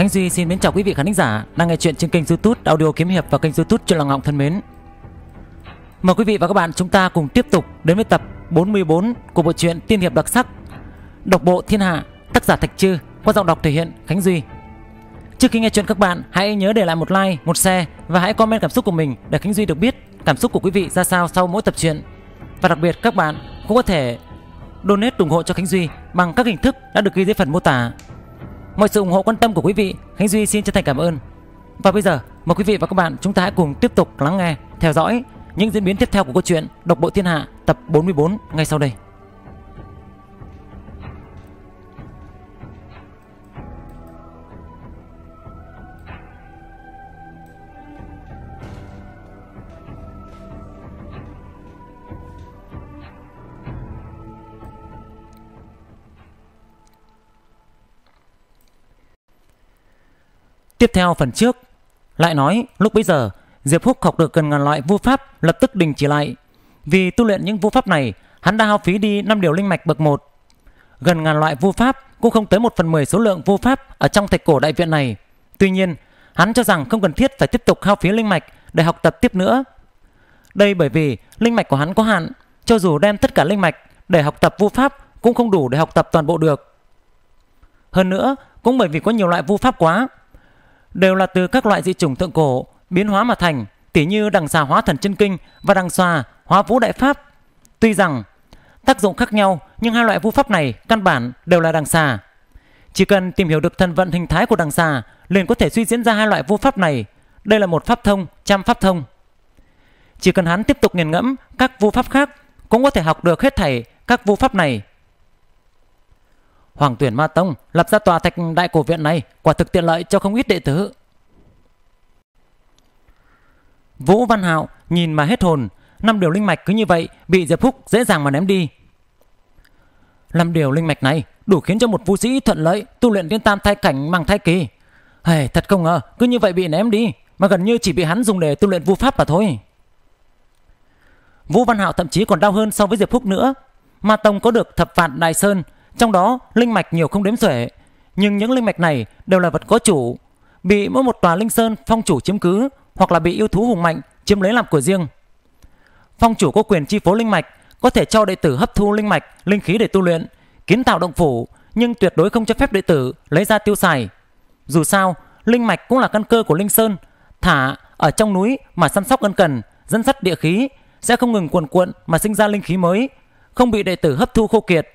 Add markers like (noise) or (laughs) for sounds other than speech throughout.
Khánh Duy xin mến chào quý vị khán thính giả đang nghe chuyện trên kênh YouTube Audio Kiếm hiệp và kênh YouTube Truyện Lòng Ngọng thân mến. Mời quý vị và các bạn chúng ta cùng tiếp tục đến với tập 44 của bộ truyện Tiên hiệp đặc sắc Độc bộ thiên hạ, tác giả Thạch Trư qua giọng đọc thể hiện Khánh Duy. Trước khi nghe chuyện các bạn, hãy nhớ để lại một like, một share và hãy comment cảm xúc của mình để Khánh Duy được biết cảm xúc của quý vị ra sao sau mỗi tập truyện. Và đặc biệt các bạn cũng có thể donate ủng hộ cho Khánh Duy bằng các hình thức đã được ghi dưới phần mô tả. Mọi sự ủng hộ quan tâm của quý vị, Khánh Duy xin chân thành cảm ơn. Và bây giờ, mời quý vị và các bạn chúng ta hãy cùng tiếp tục lắng nghe, theo dõi những diễn biến tiếp theo của câu chuyện Độc bộ thiên hạ tập 44 ngay sau đây. Tiếp theo phần trước, lại nói lúc bấy giờ Diệp Phúc học được gần ngàn loại vu pháp lập tức đình chỉ lại. Vì tu luyện những vu pháp này, hắn đã hao phí đi 5 điều linh mạch bậc 1. Gần ngàn loại vu pháp cũng không tới 1 phần 10 số lượng vu pháp ở trong thạch cổ đại viện này. Tuy nhiên, hắn cho rằng không cần thiết phải tiếp tục hao phí linh mạch để học tập tiếp nữa. Đây bởi vì linh mạch của hắn có hạn, cho dù đem tất cả linh mạch để học tập vu pháp cũng không đủ để học tập toàn bộ được. Hơn nữa, cũng bởi vì có nhiều loại vu pháp quá, đều là từ các loại dị chủng thượng cổ biến hóa mà thành, tỉ như đằng xà hóa thần chân kinh và đằng xà hóa vũ đại pháp. Tuy rằng tác dụng khác nhau nhưng hai loại vũ pháp này căn bản đều là đằng xà. Chỉ cần tìm hiểu được thần vận hình thái của đằng xà liền có thể suy diễn ra hai loại vũ pháp này. Đây là một pháp thông, trăm pháp thông. Chỉ cần hắn tiếp tục nghiền ngẫm các vũ pháp khác cũng có thể học được hết thảy các vũ pháp này. Hoàng tuyển ma tông lập ra tòa thạch đại cổ viện này quả thực tiện lợi cho không ít đệ tử. Vũ Văn Hạo nhìn mà hết hồn, năm điều linh mạch cứ như vậy bị Diệp Húc dễ dàng mà ném đi. Năm điều linh mạch này đủ khiến cho một vũ sĩ thuận lợi tu luyện đến tam thai cảnh bằng thai kỳ. Hề, thật không ngờ, cứ như vậy bị ném đi, mà gần như chỉ bị hắn dùng để tu luyện vu pháp mà thôi. Vũ Văn Hạo thậm chí còn đau hơn so với Diệp Phúc nữa. Ma Tông có được thập vạn Đại Sơn trong đó, linh mạch nhiều không đếm xuể, nhưng những linh mạch này đều là vật có chủ, bị mỗi một tòa linh sơn phong chủ chiếm cứ hoặc là bị yêu thú hùng mạnh chiếm lấy làm của riêng. Phong chủ có quyền chi phối linh mạch, có thể cho đệ tử hấp thu linh mạch, linh khí để tu luyện, kiến tạo động phủ, nhưng tuyệt đối không cho phép đệ tử lấy ra tiêu xài. Dù sao, linh mạch cũng là căn cơ của linh sơn, thả ở trong núi mà săn sóc ân cần, dẫn dắt địa khí sẽ không ngừng cuồn cuộn mà sinh ra linh khí mới, không bị đệ tử hấp thu khô kiệt.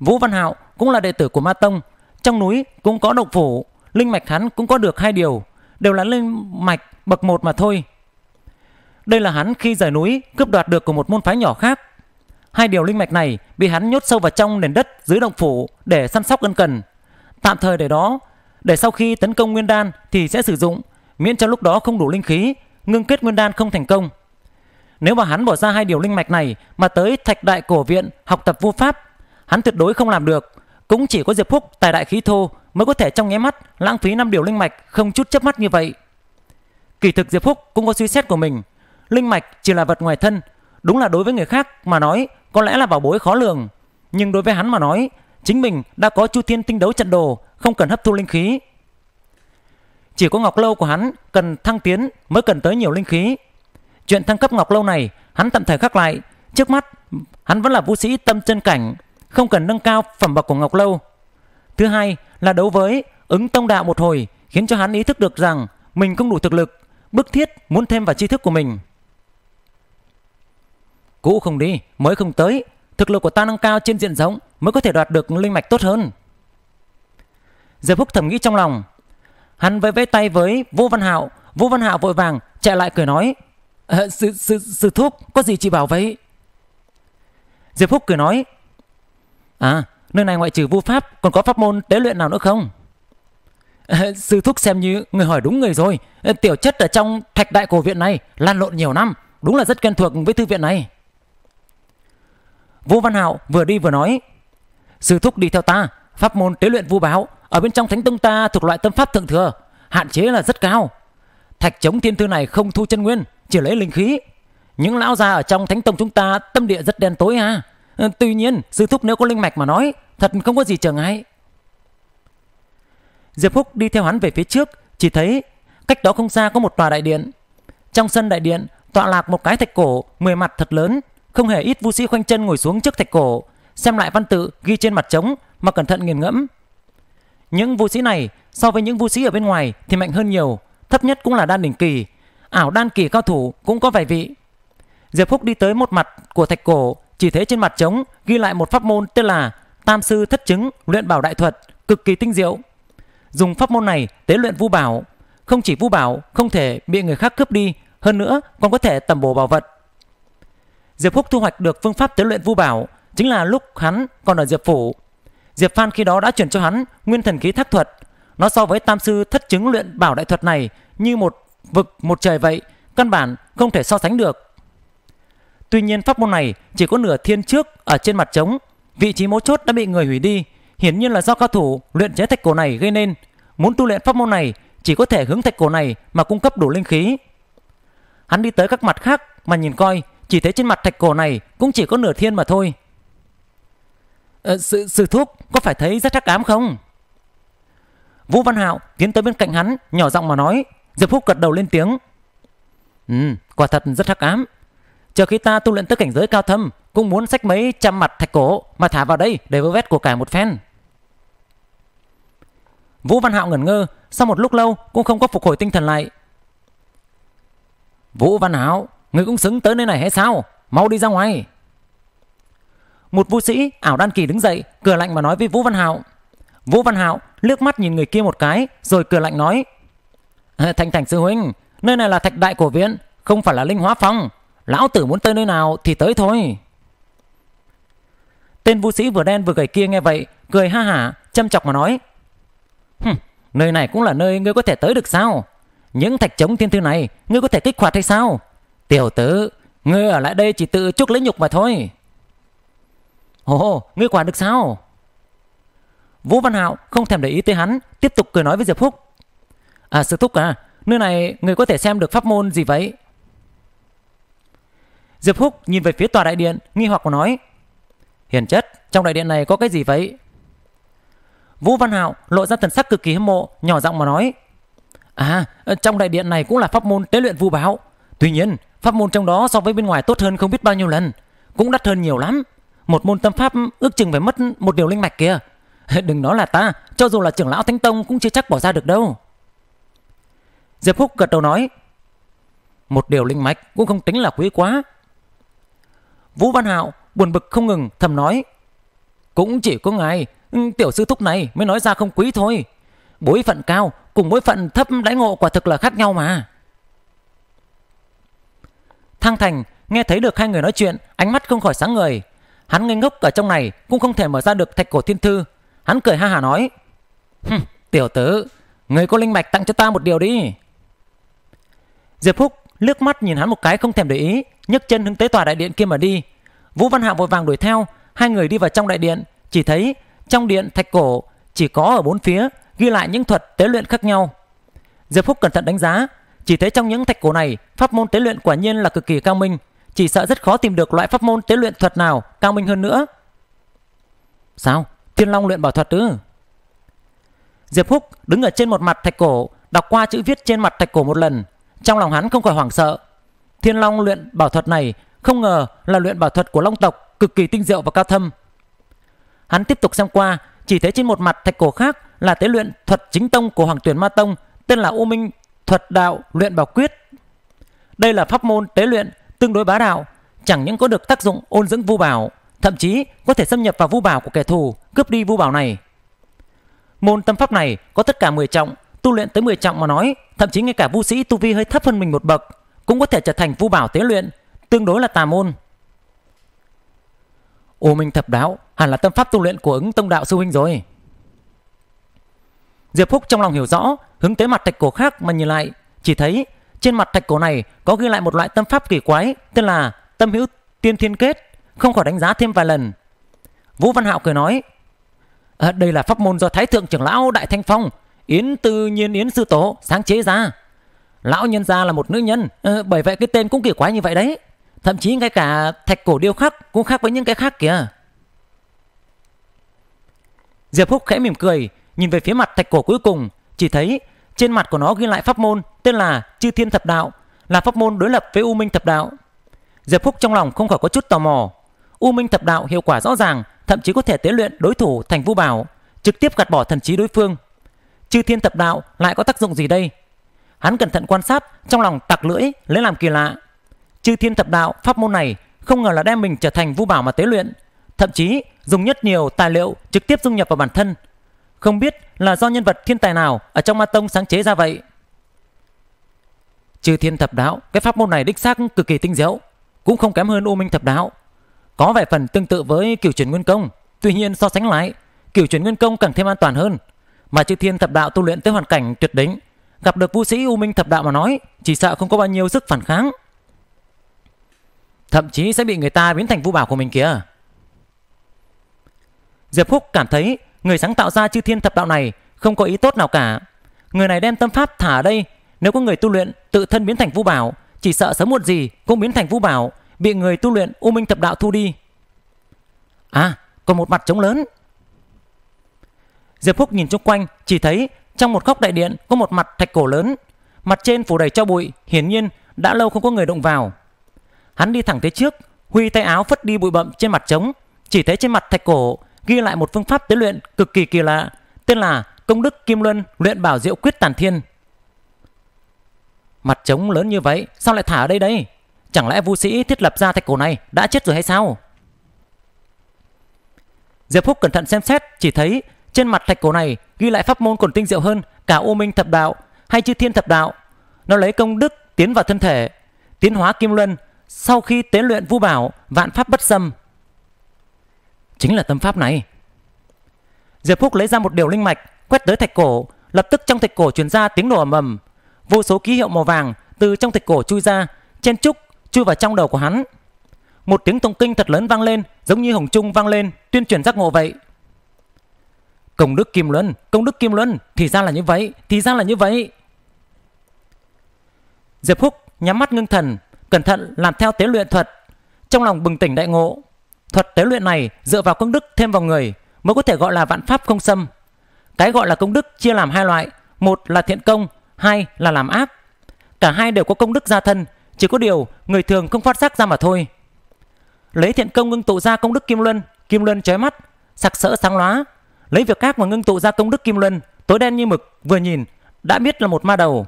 Vũ Văn Hạo cũng là đệ tử của Ma Tông, trong núi cũng có động phủ, linh mạch hắn cũng có được hai điều, đều là linh mạch bậc một mà thôi. Đây là hắn khi rời núi cướp đoạt được của một môn phái nhỏ khác. Hai điều linh mạch này bị hắn nhốt sâu vào trong nền đất dưới động phủ để săn sóc ân cần. Tạm thời để đó, để sau khi tấn công nguyên đan thì sẽ sử dụng, miễn cho lúc đó không đủ linh khí, ngưng kết nguyên đan không thành công. Nếu mà hắn bỏ ra hai điều linh mạch này mà tới thạch đại cổ viện học tập vô pháp hắn tuyệt đối không làm được. Cũng chỉ có Diệp Phúc tài đại khí thô mới có thể trong nháy mắt lãng phí năm điều linh mạch không chút chớp mắt như vậy. Kỳ thực Diệp Phúc cũng có suy xét của mình. Linh mạch chỉ là vật ngoài thân, đúng là đối với người khác mà nói có lẽ là bảo bối khó lường, nhưng đối với hắn mà nói, chính mình đã có Chu Thiên tinh đấu trận đồ, không cần hấp thu linh khí. Chỉ có ngọc lâu của hắn cần thăng tiến mới cần tới nhiều linh khí. Chuyện thăng cấp ngọc lâu này, hắn tạm thời khắc lại, trước mắt hắn vẫn là vũ sĩ tâm chân cảnh, không cần nâng cao phẩm bậc của Ngọc Lâu. Thứ hai là đấu với ứng tông đạo một hồi khiến cho hắn ý thức được rằng mình không đủ thực lực, bức thiết muốn thêm vào tri thức của mình. Cũ không đi, mới không tới, thực lực của ta nâng cao trên diện rộng mới có thể đoạt được linh mạch tốt hơn. Diệp Húc thầm nghĩ trong lòng, hắn vẫy vẫy tay với Vô Văn Hạo, Vô Văn Hạo vội vàng chạy lại cười nói: à, "Sư sư sư thúc, có gì chỉ bảo vậy?" Diệp Húc cười nói: À, nơi này ngoại trừ vu pháp còn có pháp môn tế luyện nào nữa không? Ờ, sư thúc xem như người hỏi đúng người rồi. Ờ, tiểu chất ở trong thạch đại cổ viện này lan lộn nhiều năm, đúng là rất quen thuộc với thư viện này. Vũ Văn Hạo vừa đi vừa nói, sư thúc đi theo ta, pháp môn tế luyện vu báo ở bên trong thánh tông ta thuộc loại tâm pháp thượng thừa, hạn chế là rất cao. Thạch chống thiên thư này không thu chân nguyên, chỉ lấy linh khí. Những lão già ở trong thánh tông chúng ta tâm địa rất đen tối ha. À Ờ, tuy nhiên, sư thúc nếu có linh mạch mà nói, thật không có gì trở ngại. Diệp Phúc đi theo hắn về phía trước, chỉ thấy cách đó không xa có một tòa đại điện. Trong sân đại điện, tọa lạc một cái thạch cổ, mười mặt thật lớn, không hề ít vu sĩ khoanh chân ngồi xuống trước thạch cổ, xem lại văn tự ghi trên mặt trống mà cẩn thận nghiền ngẫm. Những vũ sĩ này so với những vũ sĩ ở bên ngoài thì mạnh hơn nhiều, thấp nhất cũng là đan đỉnh kỳ, ảo đan kỳ cao thủ cũng có vài vị. Diệp Phúc đi tới một mặt của thạch cổ, chỉ thế trên mặt trống ghi lại một pháp môn tên là Tam sư thất chứng luyện bảo đại thuật, cực kỳ tinh diệu. Dùng pháp môn này tế luyện vu bảo, không chỉ vu bảo không thể bị người khác cướp đi, hơn nữa còn có thể tầm bổ bảo vật. Diệp Phúc thu hoạch được phương pháp tế luyện vu bảo chính là lúc hắn còn ở Diệp phủ. Diệp Phan khi đó đã chuyển cho hắn nguyên thần khí thác thuật. Nó so với tam sư thất chứng luyện bảo đại thuật này như một vực một trời vậy, căn bản không thể so sánh được. Tuy nhiên pháp môn này chỉ có nửa thiên trước ở trên mặt trống, vị trí mấu chốt đã bị người hủy đi, hiển nhiên là do cao thủ luyện chế thạch cổ này gây nên. Muốn tu luyện pháp môn này chỉ có thể hướng thạch cổ này mà cung cấp đủ linh khí. Hắn đi tới các mặt khác mà nhìn coi, chỉ thấy trên mặt thạch cổ này cũng chỉ có nửa thiên mà thôi. Ờ, sư, sư thúc có phải thấy rất hắc ám không? Vũ Văn Hạo tiến tới bên cạnh hắn, nhỏ giọng mà nói, Diệp Phúc gật đầu lên tiếng. Ừ, quả thật rất hắc ám. Chờ khi ta tu luyện tới cảnh giới cao thâm Cũng muốn sách mấy trăm mặt thạch cổ Mà thả vào đây để vơ vét của cải một phen Vũ Văn Hạo ngẩn ngơ Sau một lúc lâu cũng không có phục hồi tinh thần lại Vũ Văn Hạo Người cũng xứng tới nơi này hay sao Mau đi ra ngoài Một vũ sĩ ảo đan kỳ đứng dậy Cửa lạnh mà nói với Vũ Văn Hạo Vũ Văn Hạo liếc mắt nhìn người kia một cái Rồi cửa lạnh nói Thành thành sư huynh Nơi này là thạch đại cổ viện Không phải là linh hóa phong Lão tử muốn tới nơi nào thì tới thôi Tên vũ sĩ vừa đen vừa gầy kia nghe vậy Cười ha hả châm chọc mà nói Nơi này cũng là nơi ngươi có thể tới được sao Những thạch trống thiên thư này Ngươi có thể kích hoạt hay sao Tiểu tử Ngươi ở lại đây chỉ tự chúc lấy nhục mà thôi Ồ ngươi quả được sao Vũ Văn Hạo không thèm để ý tới hắn Tiếp tục cười nói với Diệp Phúc À sư Thúc à Nơi này người có thể xem được pháp môn gì vậy Diệp Húc nhìn về phía tòa đại điện, nghi hoặc nói: "Hiền chất, trong đại điện này có cái gì vậy?" Vũ Văn Hạo lộ ra thần sắc cực kỳ hâm mộ, nhỏ giọng mà nói: "À, trong đại điện này cũng là pháp môn tế luyện vu báo, tuy nhiên, pháp môn trong đó so với bên ngoài tốt hơn không biết bao nhiêu lần, cũng đắt hơn nhiều lắm. Một môn tâm pháp ước chừng phải mất một điều linh mạch kia. (laughs) Đừng nói là ta, cho dù là trưởng lão Thánh Tông cũng chưa chắc bỏ ra được đâu." Diệp Húc gật đầu nói: "Một điều linh mạch cũng không tính là quý quá, Vũ Văn Hạo buồn bực không ngừng thầm nói. Cũng chỉ có ngài, ừ, tiểu sư thúc này mới nói ra không quý thôi. Bối phận cao cùng bối phận thấp đãi ngộ quả thực là khác nhau mà. Thang Thành nghe thấy được hai người nói chuyện, ánh mắt không khỏi sáng người. Hắn ngây ngốc ở trong này cũng không thể mở ra được thạch cổ thiên thư. Hắn cười ha hà nói. Tiểu tử, người có linh mạch tặng cho ta một điều đi. Diệp Phúc liếc mắt nhìn hắn một cái không thèm để ý, nhấc chân hướng tới tòa đại điện kia mà đi. Vũ Văn Hạ vội vàng đuổi theo, hai người đi vào trong đại điện, chỉ thấy trong điện thạch cổ chỉ có ở bốn phía ghi lại những thuật tế luyện khác nhau. Diệp Phúc cẩn thận đánh giá, chỉ thấy trong những thạch cổ này, pháp môn tế luyện quả nhiên là cực kỳ cao minh, chỉ sợ rất khó tìm được loại pháp môn tế luyện thuật nào cao minh hơn nữa. Sao? Thiên Long luyện bảo thuật ư? Diệp Phúc đứng ở trên một mặt thạch cổ, đọc qua chữ viết trên mặt thạch cổ một lần, trong lòng hắn không khỏi hoảng sợ. Thiên Long luyện bảo thuật này không ngờ là luyện bảo thuật của Long tộc cực kỳ tinh diệu và cao thâm. Hắn tiếp tục xem qua, chỉ thấy trên một mặt thạch cổ khác là tế luyện thuật chính tông của Hoàng Tuyển Ma Tông tên là U Minh Thuật Đạo Luyện Bảo Quyết. Đây là pháp môn tế luyện tương đối bá đạo, chẳng những có được tác dụng ôn dưỡng vu bảo, thậm chí có thể xâm nhập vào vu bảo của kẻ thù, cướp đi vu bảo này. Môn tâm pháp này có tất cả 10 trọng, tu luyện tới 10 trọng mà nói, thậm chí ngay cả vu sĩ tu vi hơi thấp hơn mình một bậc cũng có thể trở thành vu bảo tế luyện, tương đối là tà môn. Ô Minh thập đáo, hẳn là tâm pháp tu luyện của ứng tông đạo sư huynh rồi. Diệp Phúc trong lòng hiểu rõ, hướng tới mặt thạch cổ khác mà nhìn lại, chỉ thấy trên mặt thạch cổ này có ghi lại một loại tâm pháp kỳ quái tên là tâm hữu tiên thiên kết, không khỏi đánh giá thêm vài lần. Vũ Văn Hạo cười nói, à, đây là pháp môn do Thái Thượng trưởng lão Đại Thanh Phong Yến Tư Nhiên Yến Sư Tổ sáng chế ra. Lão nhân gia là một nữ nhân, ờ, bởi vậy cái tên cũng kỳ quái như vậy đấy. Thậm chí ngay cả thạch cổ điêu khắc cũng khác với những cái khác kìa. Diệp Húc khẽ mỉm cười, nhìn về phía mặt thạch cổ cuối cùng, chỉ thấy trên mặt của nó ghi lại pháp môn tên là Chư Thiên Thập Đạo, là pháp môn đối lập với U Minh Thập Đạo. Diệp Phúc trong lòng không khỏi có chút tò mò. U Minh Thập Đạo hiệu quả rõ ràng, thậm chí có thể tế luyện đối thủ thành vũ bảo, trực tiếp gạt bỏ thần trí đối phương chư thiên thập đạo lại có tác dụng gì đây? Hắn cẩn thận quan sát, trong lòng tặc lưỡi, lấy làm kỳ lạ. Chư thiên thập đạo pháp môn này không ngờ là đem mình trở thành vũ bảo mà tế luyện, thậm chí dùng nhất nhiều tài liệu trực tiếp dung nhập vào bản thân. Không biết là do nhân vật thiên tài nào ở trong Ma Tông sáng chế ra vậy. Chư thiên thập đạo, cái pháp môn này đích xác cực kỳ tinh diệu, cũng không kém hơn U Minh thập đạo. Có vẻ phần tương tự với kiểu chuyển nguyên công, tuy nhiên so sánh lại, kiểu chuyển nguyên công càng thêm an toàn hơn mà chư thiên thập đạo tu luyện tới hoàn cảnh tuyệt đỉnh gặp được vũ sĩ u minh thập đạo mà nói chỉ sợ không có bao nhiêu sức phản kháng thậm chí sẽ bị người ta biến thành vũ bảo của mình kìa diệp húc cảm thấy người sáng tạo ra chư thiên thập đạo này không có ý tốt nào cả người này đem tâm pháp thả ở đây nếu có người tu luyện tự thân biến thành vũ bảo chỉ sợ sớm muộn gì cũng biến thành vũ bảo bị người tu luyện u minh thập đạo thu đi à còn một mặt trống lớn Diệp Phúc nhìn chung quanh, chỉ thấy trong một góc đại điện có một mặt thạch cổ lớn. Mặt trên phủ đầy cho bụi, hiển nhiên đã lâu không có người động vào. Hắn đi thẳng tới trước, huy tay áo phất đi bụi bậm trên mặt trống, chỉ thấy trên mặt thạch cổ ghi lại một phương pháp tế luyện cực kỳ kỳ lạ, tên là Công đức Kim Luân luyện bảo diệu quyết tàn thiên. Mặt trống lớn như vậy, sao lại thả ở đây đây? Chẳng lẽ vũ sĩ thiết lập ra thạch cổ này đã chết rồi hay sao? Diệp Phúc cẩn thận xem xét, chỉ thấy trên mặt thạch cổ này ghi lại pháp môn còn tinh diệu hơn cả ô minh thập đạo hay chư thiên thập đạo. Nó lấy công đức tiến vào thân thể, tiến hóa kim luân, sau khi tế luyện vu bảo, vạn pháp bất xâm. Chính là tâm pháp này. Diệp Phúc lấy ra một điều linh mạch, quét tới thạch cổ, lập tức trong thạch cổ truyền ra tiếng nổ ầm ầm. Vô số ký hiệu màu vàng từ trong thạch cổ chui ra, chen trúc chui vào trong đầu của hắn. Một tiếng tụng kinh thật lớn vang lên, giống như hồng trung vang lên, tuyên truyền giác ngộ vậy. Công đức Kim Luân, công đức Kim Luân, thì ra là như vậy, thì ra là như vậy. Diệp Húc nhắm mắt ngưng thần, cẩn thận làm theo tế luyện thuật. Trong lòng bừng tỉnh đại ngộ, thuật tế luyện này dựa vào công đức thêm vào người mới có thể gọi là vạn pháp không xâm. Cái gọi là công đức chia làm hai loại, một là thiện công, hai là làm ác. Cả hai đều có công đức gia thân, chỉ có điều người thường không phát giác ra mà thôi. Lấy thiện công ngưng tụ ra công đức kim luân, kim luân chói mắt, sặc sỡ sáng lóa, Lấy việc khác mà ngưng tụ ra công đức kim luân, tối đen như mực, vừa nhìn, đã biết là một ma đầu.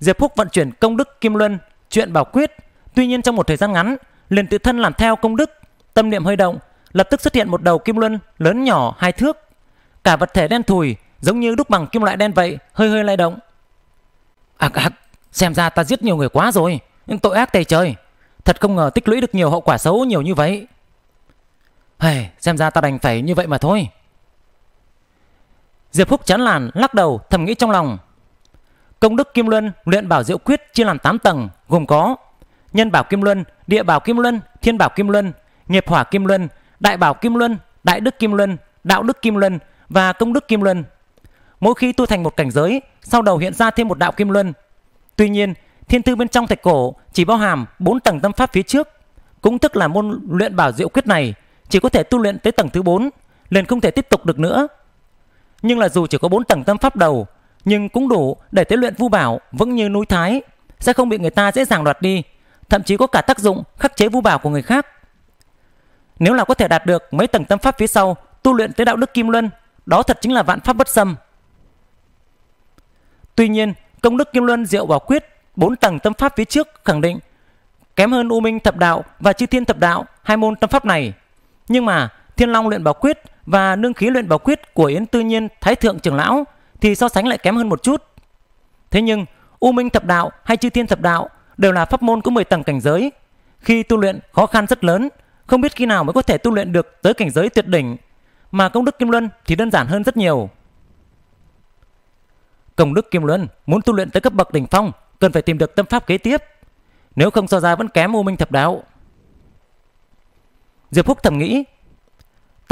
Diệp Phúc vận chuyển công đức kim luân, chuyện bảo quyết, tuy nhiên trong một thời gian ngắn, liền tự thân làm theo công đức, tâm niệm hơi động, lập tức xuất hiện một đầu kim luân lớn nhỏ hai thước. Cả vật thể đen thùi, giống như đúc bằng kim loại đen vậy, hơi hơi lay động. Ác ác, xem ra ta giết nhiều người quá rồi, nhưng tội ác tày trời. Thật không ngờ tích lũy được nhiều hậu quả xấu nhiều như vậy. Hề, hey, xem ra ta đành phải như vậy mà thôi. Diệp Phúc chán làn lắc đầu thầm nghĩ trong lòng Công đức Kim Luân luyện bảo diệu quyết chia làm 8 tầng gồm có Nhân bảo Kim Luân, Địa bảo Kim Luân, Thiên bảo Kim Luân, Nghiệp hỏa Kim Luân, Đại bảo Kim Luân, Đại đức Kim Luân, Đạo đức Kim Luân và Công đức Kim Luân Mỗi khi tu thành một cảnh giới sau đầu hiện ra thêm một đạo Kim Luân Tuy nhiên thiên thư bên trong thạch cổ chỉ bao hàm 4 tầng tâm pháp phía trước Cũng tức là môn luyện bảo diệu quyết này chỉ có thể tu luyện tới tầng thứ 4 liền không thể tiếp tục được nữa nhưng là dù chỉ có 4 tầng tâm pháp đầu, nhưng cũng đủ để tế luyện vu bảo vững như núi thái, sẽ không bị người ta dễ dàng đoạt đi, thậm chí có cả tác dụng khắc chế vu bảo của người khác. Nếu là có thể đạt được mấy tầng tâm pháp phía sau, tu luyện tới đạo đức kim luân, đó thật chính là vạn pháp bất xâm. Tuy nhiên, công đức kim luân diệu bảo quyết 4 tầng tâm pháp phía trước khẳng định kém hơn U Minh Thập Đạo và Chư Thiên Thập Đạo hai môn tâm pháp này. Nhưng mà Thiên Long luyện bảo quyết và nương khí luyện bảo quyết của Yến Tư Nhiên Thái Thượng trưởng lão thì so sánh lại kém hơn một chút. Thế nhưng, U Minh thập đạo hay Chư Thiên thập đạo đều là pháp môn có 10 tầng cảnh giới. Khi tu luyện khó khăn rất lớn, không biết khi nào mới có thể tu luyện được tới cảnh giới tuyệt đỉnh, mà công đức kim luân thì đơn giản hơn rất nhiều. Công đức kim luân muốn tu luyện tới cấp bậc đỉnh phong, cần phải tìm được tâm pháp kế tiếp, nếu không so ra vẫn kém U Minh thập đạo. Diệp Phúc thầm nghĩ,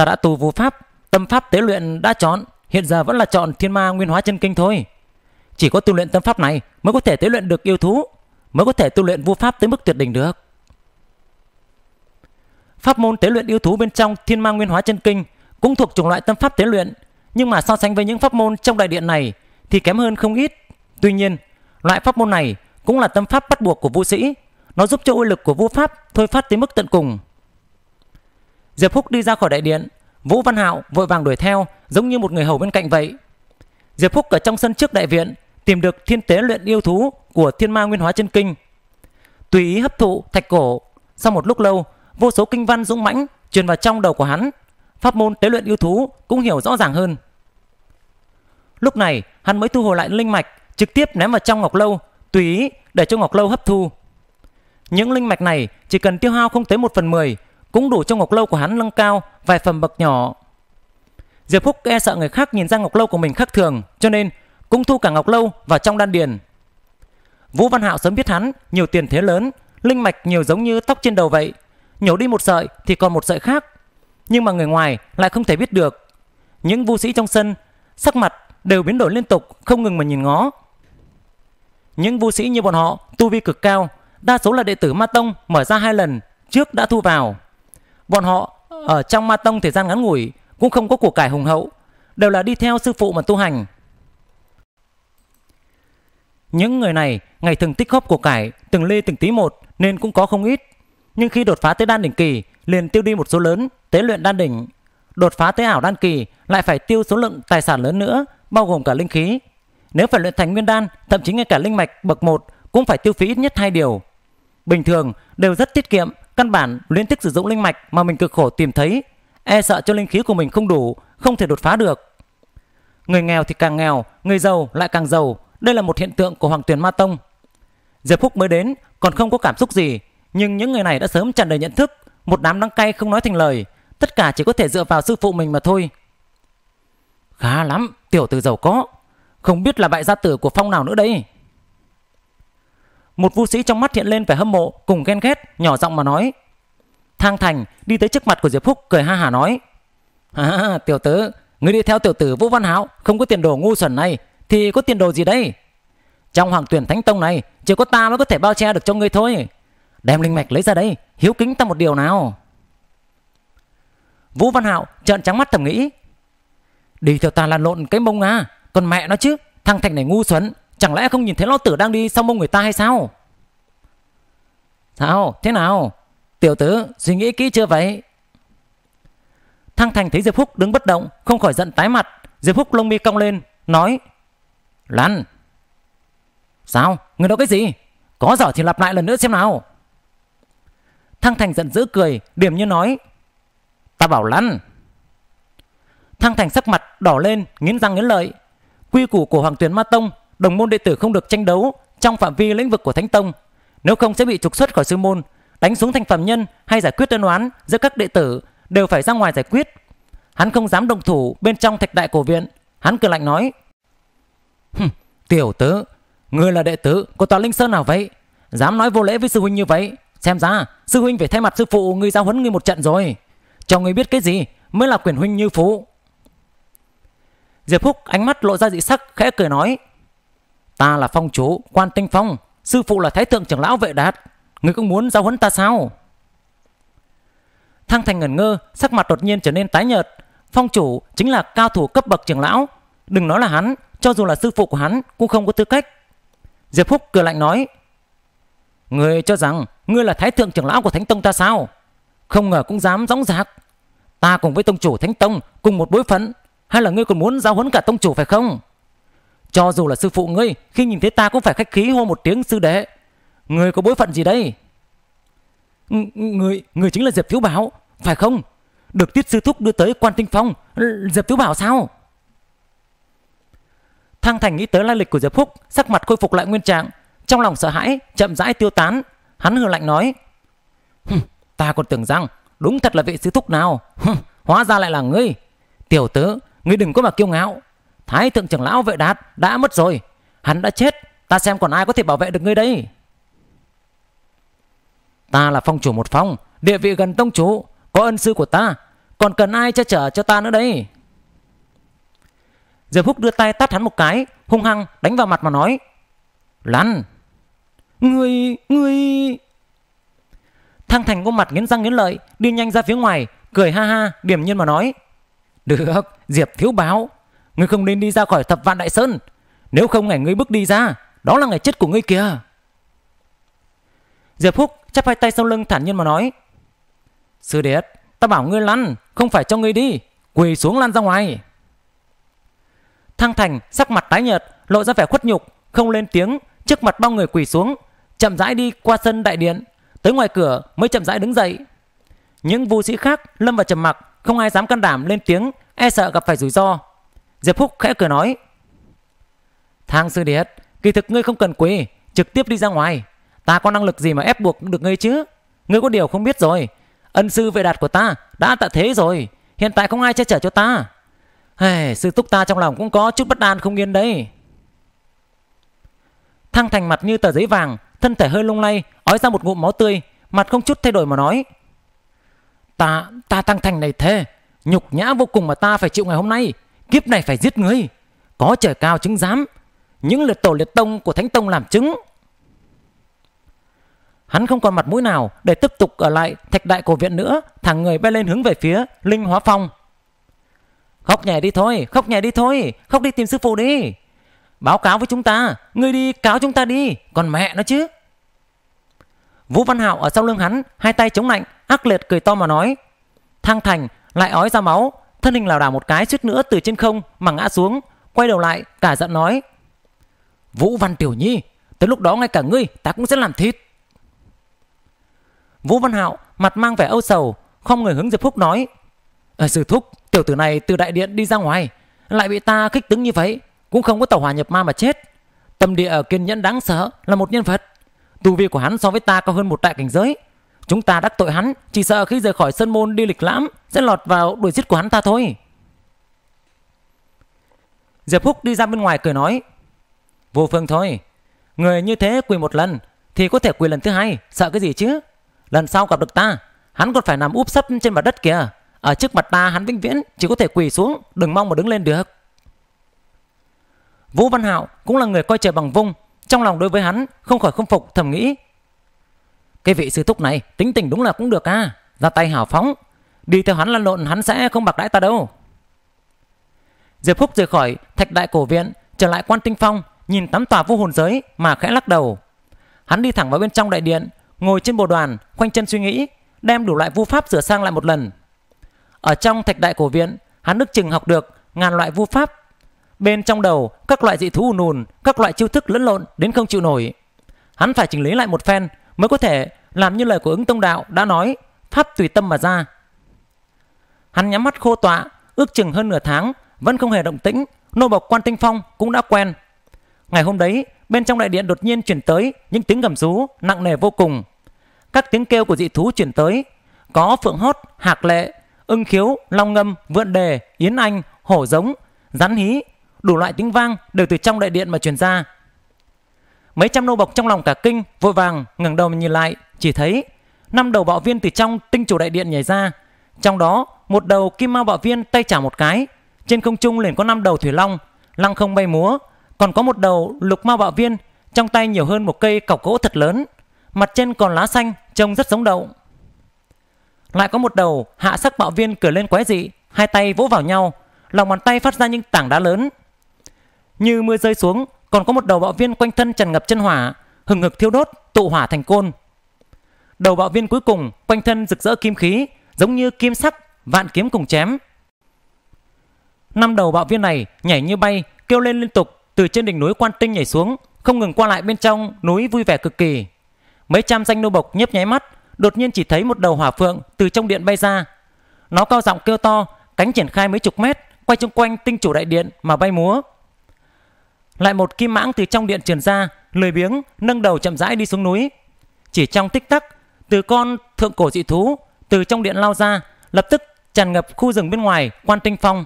Ta đã tu vô pháp, tâm pháp tế luyện đã chọn, hiện giờ vẫn là chọn thiên ma nguyên hóa chân kinh thôi. Chỉ có tu luyện tâm pháp này mới có thể tế luyện được yêu thú, mới có thể tu luyện vô pháp tới mức tuyệt đỉnh được. Pháp môn tế luyện yêu thú bên trong thiên ma nguyên hóa chân kinh cũng thuộc chủng loại tâm pháp tế luyện, nhưng mà so sánh với những pháp môn trong đại điện này thì kém hơn không ít. Tuy nhiên, loại pháp môn này cũng là tâm pháp bắt buộc của vũ sĩ, nó giúp cho uy lực của vũ pháp thôi phát tới mức tận cùng. Diệp Phúc đi ra khỏi đại điện, Vũ Văn Hạo vội vàng đuổi theo, giống như một người hầu bên cạnh vậy. Diệp Phúc ở trong sân trước đại viện tìm được thiên tế luyện yêu thú của thiên ma nguyên hóa chân kinh. Tùy ý hấp thụ thạch cổ, sau một lúc lâu, vô số kinh văn dũng mãnh truyền vào trong đầu của hắn, pháp môn tế luyện yêu thú cũng hiểu rõ ràng hơn. Lúc này, hắn mới thu hồi lại linh mạch, trực tiếp ném vào trong ngọc lâu, tùy ý để cho ngọc lâu hấp thu. Những linh mạch này chỉ cần tiêu hao không tới 1 phần 10 cũng đủ cho ngọc lâu của hắn nâng cao vài phần bậc nhỏ. Diệp Húc e sợ người khác nhìn ra ngọc lâu của mình khác thường, cho nên cũng thu cả ngọc lâu vào trong đan điền. Vũ Văn Hạo sớm biết hắn nhiều tiền thế lớn, linh mạch nhiều giống như tóc trên đầu vậy, nhổ đi một sợi thì còn một sợi khác, nhưng mà người ngoài lại không thể biết được. Những vu sĩ trong sân, sắc mặt đều biến đổi liên tục, không ngừng mà nhìn ngó. Những vu sĩ như bọn họ, tu vi cực cao, đa số là đệ tử Ma Tông mở ra hai lần, trước đã thu vào. Bọn họ ở trong ma tông thời gian ngắn ngủi cũng không có của cải hùng hậu, đều là đi theo sư phụ mà tu hành. Những người này ngày thường tích góp của cải từng lê từng tí một nên cũng có không ít, nhưng khi đột phá tới đan đỉnh kỳ liền tiêu đi một số lớn tế luyện đan đỉnh, đột phá tới ảo đan kỳ lại phải tiêu số lượng tài sản lớn nữa, bao gồm cả linh khí. Nếu phải luyện thành nguyên đan, thậm chí ngay cả linh mạch bậc 1 cũng phải tiêu phí ít nhất hai điều. Bình thường đều rất tiết kiệm, Căn bản liên tiếp sử dụng linh mạch mà mình cực khổ tìm thấy, e sợ cho linh khí của mình không đủ, không thể đột phá được. Người nghèo thì càng nghèo, người giàu lại càng giàu, đây là một hiện tượng của Hoàng Tuyền Ma Tông. Diệp Phúc mới đến còn không có cảm xúc gì, nhưng những người này đã sớm tràn đầy nhận thức, một đám đắng cay không nói thành lời, tất cả chỉ có thể dựa vào sư phụ mình mà thôi. Khá lắm, tiểu tử giàu có, không biết là bại gia tử của phong nào nữa đây. Một vũ sĩ trong mắt hiện lên vẻ hâm mộ cùng ghen ghét, nhỏ giọng mà nói. Thang Thành đi tới trước mặt của Diệp Phúc cười ha hả nói. À, tiểu tử, người đi theo tiểu tử Vũ Văn hảo không có tiền đồ ngu xuẩn này thì có tiền đồ gì đây? Trong hoàng tuyển thánh tông này chỉ có ta mới có thể bao che được cho ngươi thôi. Đem linh mạch lấy ra đây, hiếu kính ta một điều nào. Vũ Văn Hạo trợn trắng mắt thầm nghĩ. Đi theo ta lan lộn cái mông à, còn mẹ nó chứ, thằng Thành này ngu xuẩn, Chẳng lẽ không nhìn thấy lão tử đang đi sau mông người ta hay sao? Sao? Thế nào? Tiểu tử, suy nghĩ kỹ chưa vậy? Thăng Thành thấy Diệp Phúc đứng bất động, không khỏi giận tái mặt. Diệp Phúc lông mi cong lên, nói Lăn! Sao? Người nói cái gì? Có giỏi thì lặp lại lần nữa xem nào. Thăng Thành giận dữ cười, điểm như nói Ta bảo lăn! Thăng Thành sắc mặt đỏ lên, nghiến răng nghiến lợi. Quy củ của Hoàng Tuyến Ma Tông đồng môn đệ tử không được tranh đấu trong phạm vi lĩnh vực của Thánh Tông, nếu không sẽ bị trục xuất khỏi sư môn, đánh xuống thành phẩm nhân hay giải quyết đơn oán giữa các đệ tử đều phải ra ngoài giải quyết. Hắn không dám đồng thủ bên trong thạch đại cổ viện, hắn cười lạnh nói: Hừm, "Tiểu tử, ngươi là đệ tử của tòa linh sơn nào vậy? Dám nói vô lễ với sư huynh như vậy, xem ra sư huynh phải thay mặt sư phụ ngươi giao huấn ngươi một trận rồi. Cho ngươi biết cái gì mới là quyền huynh như phú." Diệp Phúc ánh mắt lộ ra dị sắc khẽ cười nói: Ta là phong chủ, quan tinh phong, sư phụ là thái thượng trưởng lão vệ đạt. người cũng muốn giáo huấn ta sao? Thăng thành ngẩn ngơ, sắc mặt đột nhiên trở nên tái nhợt. Phong chủ chính là cao thủ cấp bậc trưởng lão. Đừng nói là hắn, cho dù là sư phụ của hắn cũng không có tư cách. Diệp Phúc cười lạnh nói. người cho rằng ngươi là thái thượng trưởng lão của Thánh Tông ta sao? Không ngờ cũng dám dõng dạc. Ta cùng với tông chủ Thánh Tông cùng một bối phận. Hay là ngươi còn muốn giáo huấn cả tông chủ phải không? Cho dù là sư phụ ngươi, khi nhìn thấy ta cũng phải khách khí hô một tiếng sư đệ. Ngươi có bối phận gì đây? N người, người chính là Diệp Thiếu Bảo, phải không? Được tiết sư thúc đưa tới quan tinh phong, Diệp Thiếu Bảo sao? Thăng Thành nghĩ tới lai lịch của Diệp Phúc, sắc mặt khôi phục lại nguyên trạng, trong lòng sợ hãi chậm rãi tiêu tán, hắn hừ lạnh nói: "Ta còn tưởng rằng đúng thật là vị sư thúc nào, hóa ra lại là ngươi. Tiểu tử, ngươi đừng có mà kiêu ngạo, Thái thượng trưởng lão vệ đạt đã mất rồi. Hắn đã chết. Ta xem còn ai có thể bảo vệ được ngươi đây. Ta là phong chủ một phong. Địa vị gần tông chủ. Có ân sư của ta. Còn cần ai che chở cho ta nữa đây. Diệp Húc đưa tay tát hắn một cái. Hung hăng đánh vào mặt mà nói. Lăn. Ngươi, ngươi... Thang Thành ôm mặt nghiến răng nghiến lợi, đi nhanh ra phía ngoài, cười ha ha, điểm nhiên mà nói. Được, Diệp thiếu báo, Ngươi không nên đi ra khỏi thập vạn đại sơn Nếu không ngày ngươi bước đi ra Đó là ngày chết của ngươi kìa Diệp Húc chắp hai tay sau lưng thản nhiên mà nói Sư đệ Ta bảo ngươi lăn Không phải cho ngươi đi Quỳ xuống lăn ra ngoài Thăng Thành sắc mặt tái nhợt Lộ ra vẻ khuất nhục Không lên tiếng Trước mặt bao người quỳ xuống Chậm rãi đi qua sân đại điện Tới ngoài cửa mới chậm rãi đứng dậy Những vu sĩ khác lâm vào trầm mặc Không ai dám can đảm lên tiếng E sợ gặp phải rủi ro Diệp Phúc khẽ cười nói. Thang sư điệt, kỳ thực ngươi không cần quỳ, trực tiếp đi ra ngoài. Ta có năng lực gì mà ép buộc được ngươi chứ? Ngươi có điều không biết rồi. Ân sư về đạt của ta đã tạ thế rồi. Hiện tại không ai che chở cho ta. Hey, sư túc ta trong lòng cũng có chút bất an không yên đấy. thang thành mặt như tờ giấy vàng, thân thể hơi lung lay, ói ra một ngụm máu tươi, mặt không chút thay đổi mà nói. Ta, ta thăng thành này thế, nhục nhã vô cùng mà ta phải chịu ngày hôm nay kiếp này phải giết ngươi, có trời cao chứng giám, những liệt tổ liệt tông của Thánh Tông làm chứng. Hắn không còn mặt mũi nào để tiếp tục ở lại thạch đại cổ viện nữa, thẳng người bay lên hướng về phía Linh Hóa Phong. Khóc nhẹ đi thôi, khóc nhẹ đi thôi, khóc đi tìm sư phụ đi. Báo cáo với chúng ta, ngươi đi cáo chúng ta đi, còn mẹ nó chứ. Vũ Văn Hạo ở sau lưng hắn, hai tay chống lạnh, ác liệt cười to mà nói. Thang Thành lại ói ra máu, Thân hình lảo đảo một cái suýt nữa từ trên không mà ngã xuống, quay đầu lại cả giận nói: "Vũ Văn Tiểu Nhi, tới lúc đó ngay cả ngươi ta cũng sẽ làm thịt." Vũ Văn Hạo mặt mang vẻ âu sầu, không người hướng Diệp Phúc nói: "Ở ờ, sư thúc, tiểu tử này từ đại điện đi ra ngoài, lại bị ta kích tướng như vậy, cũng không có tẩu hòa nhập ma mà chết. Tâm địa kiên nhẫn đáng sợ là một nhân vật, tu vi của hắn so với ta cao hơn một đại cảnh giới." Chúng ta đắc tội hắn, chỉ sợ khi rời khỏi sân Môn đi lịch lãm sẽ lọt vào đuổi giết của hắn ta thôi. Diệp Húc đi ra bên ngoài cười nói. Vô phương thôi, người như thế quỳ một lần thì có thể quỳ lần thứ hai, sợ cái gì chứ? Lần sau gặp được ta, hắn còn phải nằm úp sấp trên mặt đất kìa. Ở trước mặt ta hắn vĩnh viễn chỉ có thể quỳ xuống, đừng mong mà đứng lên được. Vũ Văn Hạo cũng là người coi trời bằng vung, trong lòng đối với hắn không khỏi không phục thầm nghĩ cái vị sư thúc này tính tình đúng là cũng được ha à. Ra tay hào phóng Đi theo hắn lăn lộn hắn sẽ không bạc đãi ta đâu Diệp Phúc rời khỏi thạch đại cổ viện Trở lại quan tinh phong Nhìn tám tòa vô hồn giới mà khẽ lắc đầu Hắn đi thẳng vào bên trong đại điện Ngồi trên bồ đoàn khoanh chân suy nghĩ Đem đủ loại vu pháp sửa sang lại một lần Ở trong thạch đại cổ viện Hắn đức chừng học được ngàn loại vu pháp Bên trong đầu các loại dị thú ùn ùn Các loại chiêu thức lẫn lộn đến không chịu nổi Hắn phải chỉnh lý lại một phen mới có thể làm như lời của ứng tông đạo đã nói pháp tùy tâm mà ra hắn nhắm mắt khô tọa ước chừng hơn nửa tháng vẫn không hề động tĩnh nô bộc quan tinh phong cũng đã quen ngày hôm đấy bên trong đại điện đột nhiên chuyển tới những tiếng gầm rú nặng nề vô cùng các tiếng kêu của dị thú chuyển tới có phượng hót hạc lệ ưng khiếu long ngâm vượn đề yến anh hổ giống rắn hí đủ loại tiếng vang đều từ trong đại điện mà truyền ra Mấy trăm nô bộc trong lòng cả kinh, vội vàng ngẩng đầu nhìn lại, chỉ thấy năm đầu bạo viên từ trong tinh chủ đại điện nhảy ra. Trong đó, một đầu kim ma bạo viên tay trả một cái, trên không trung liền có năm đầu thủy long, lăng không bay múa, còn có một đầu lục ma bạo viên, trong tay nhiều hơn một cây cọc gỗ thật lớn, mặt trên còn lá xanh, trông rất sống động. Lại có một đầu hạ sắc bạo viên cười lên quái dị, hai tay vỗ vào nhau, lòng bàn tay phát ra những tảng đá lớn. Như mưa rơi xuống, còn có một đầu bạo viên quanh thân tràn ngập chân hỏa, hừng ngực thiêu đốt, tụ hỏa thành côn. Đầu bạo viên cuối cùng quanh thân rực rỡ kim khí, giống như kim sắc, vạn kiếm cùng chém. Năm đầu bạo viên này nhảy như bay, kêu lên liên tục từ trên đỉnh núi Quan Tinh nhảy xuống, không ngừng qua lại bên trong núi vui vẻ cực kỳ. Mấy trăm danh nô bộc nhấp nháy mắt, đột nhiên chỉ thấy một đầu hỏa phượng từ trong điện bay ra. Nó cao giọng kêu to, cánh triển khai mấy chục mét, quay chung quanh tinh chủ đại điện mà bay múa lại một kim mãng từ trong điện truyền ra, lười biếng, nâng đầu chậm rãi đi xuống núi. Chỉ trong tích tắc, từ con thượng cổ dị thú từ trong điện lao ra, lập tức tràn ngập khu rừng bên ngoài quan tinh phong.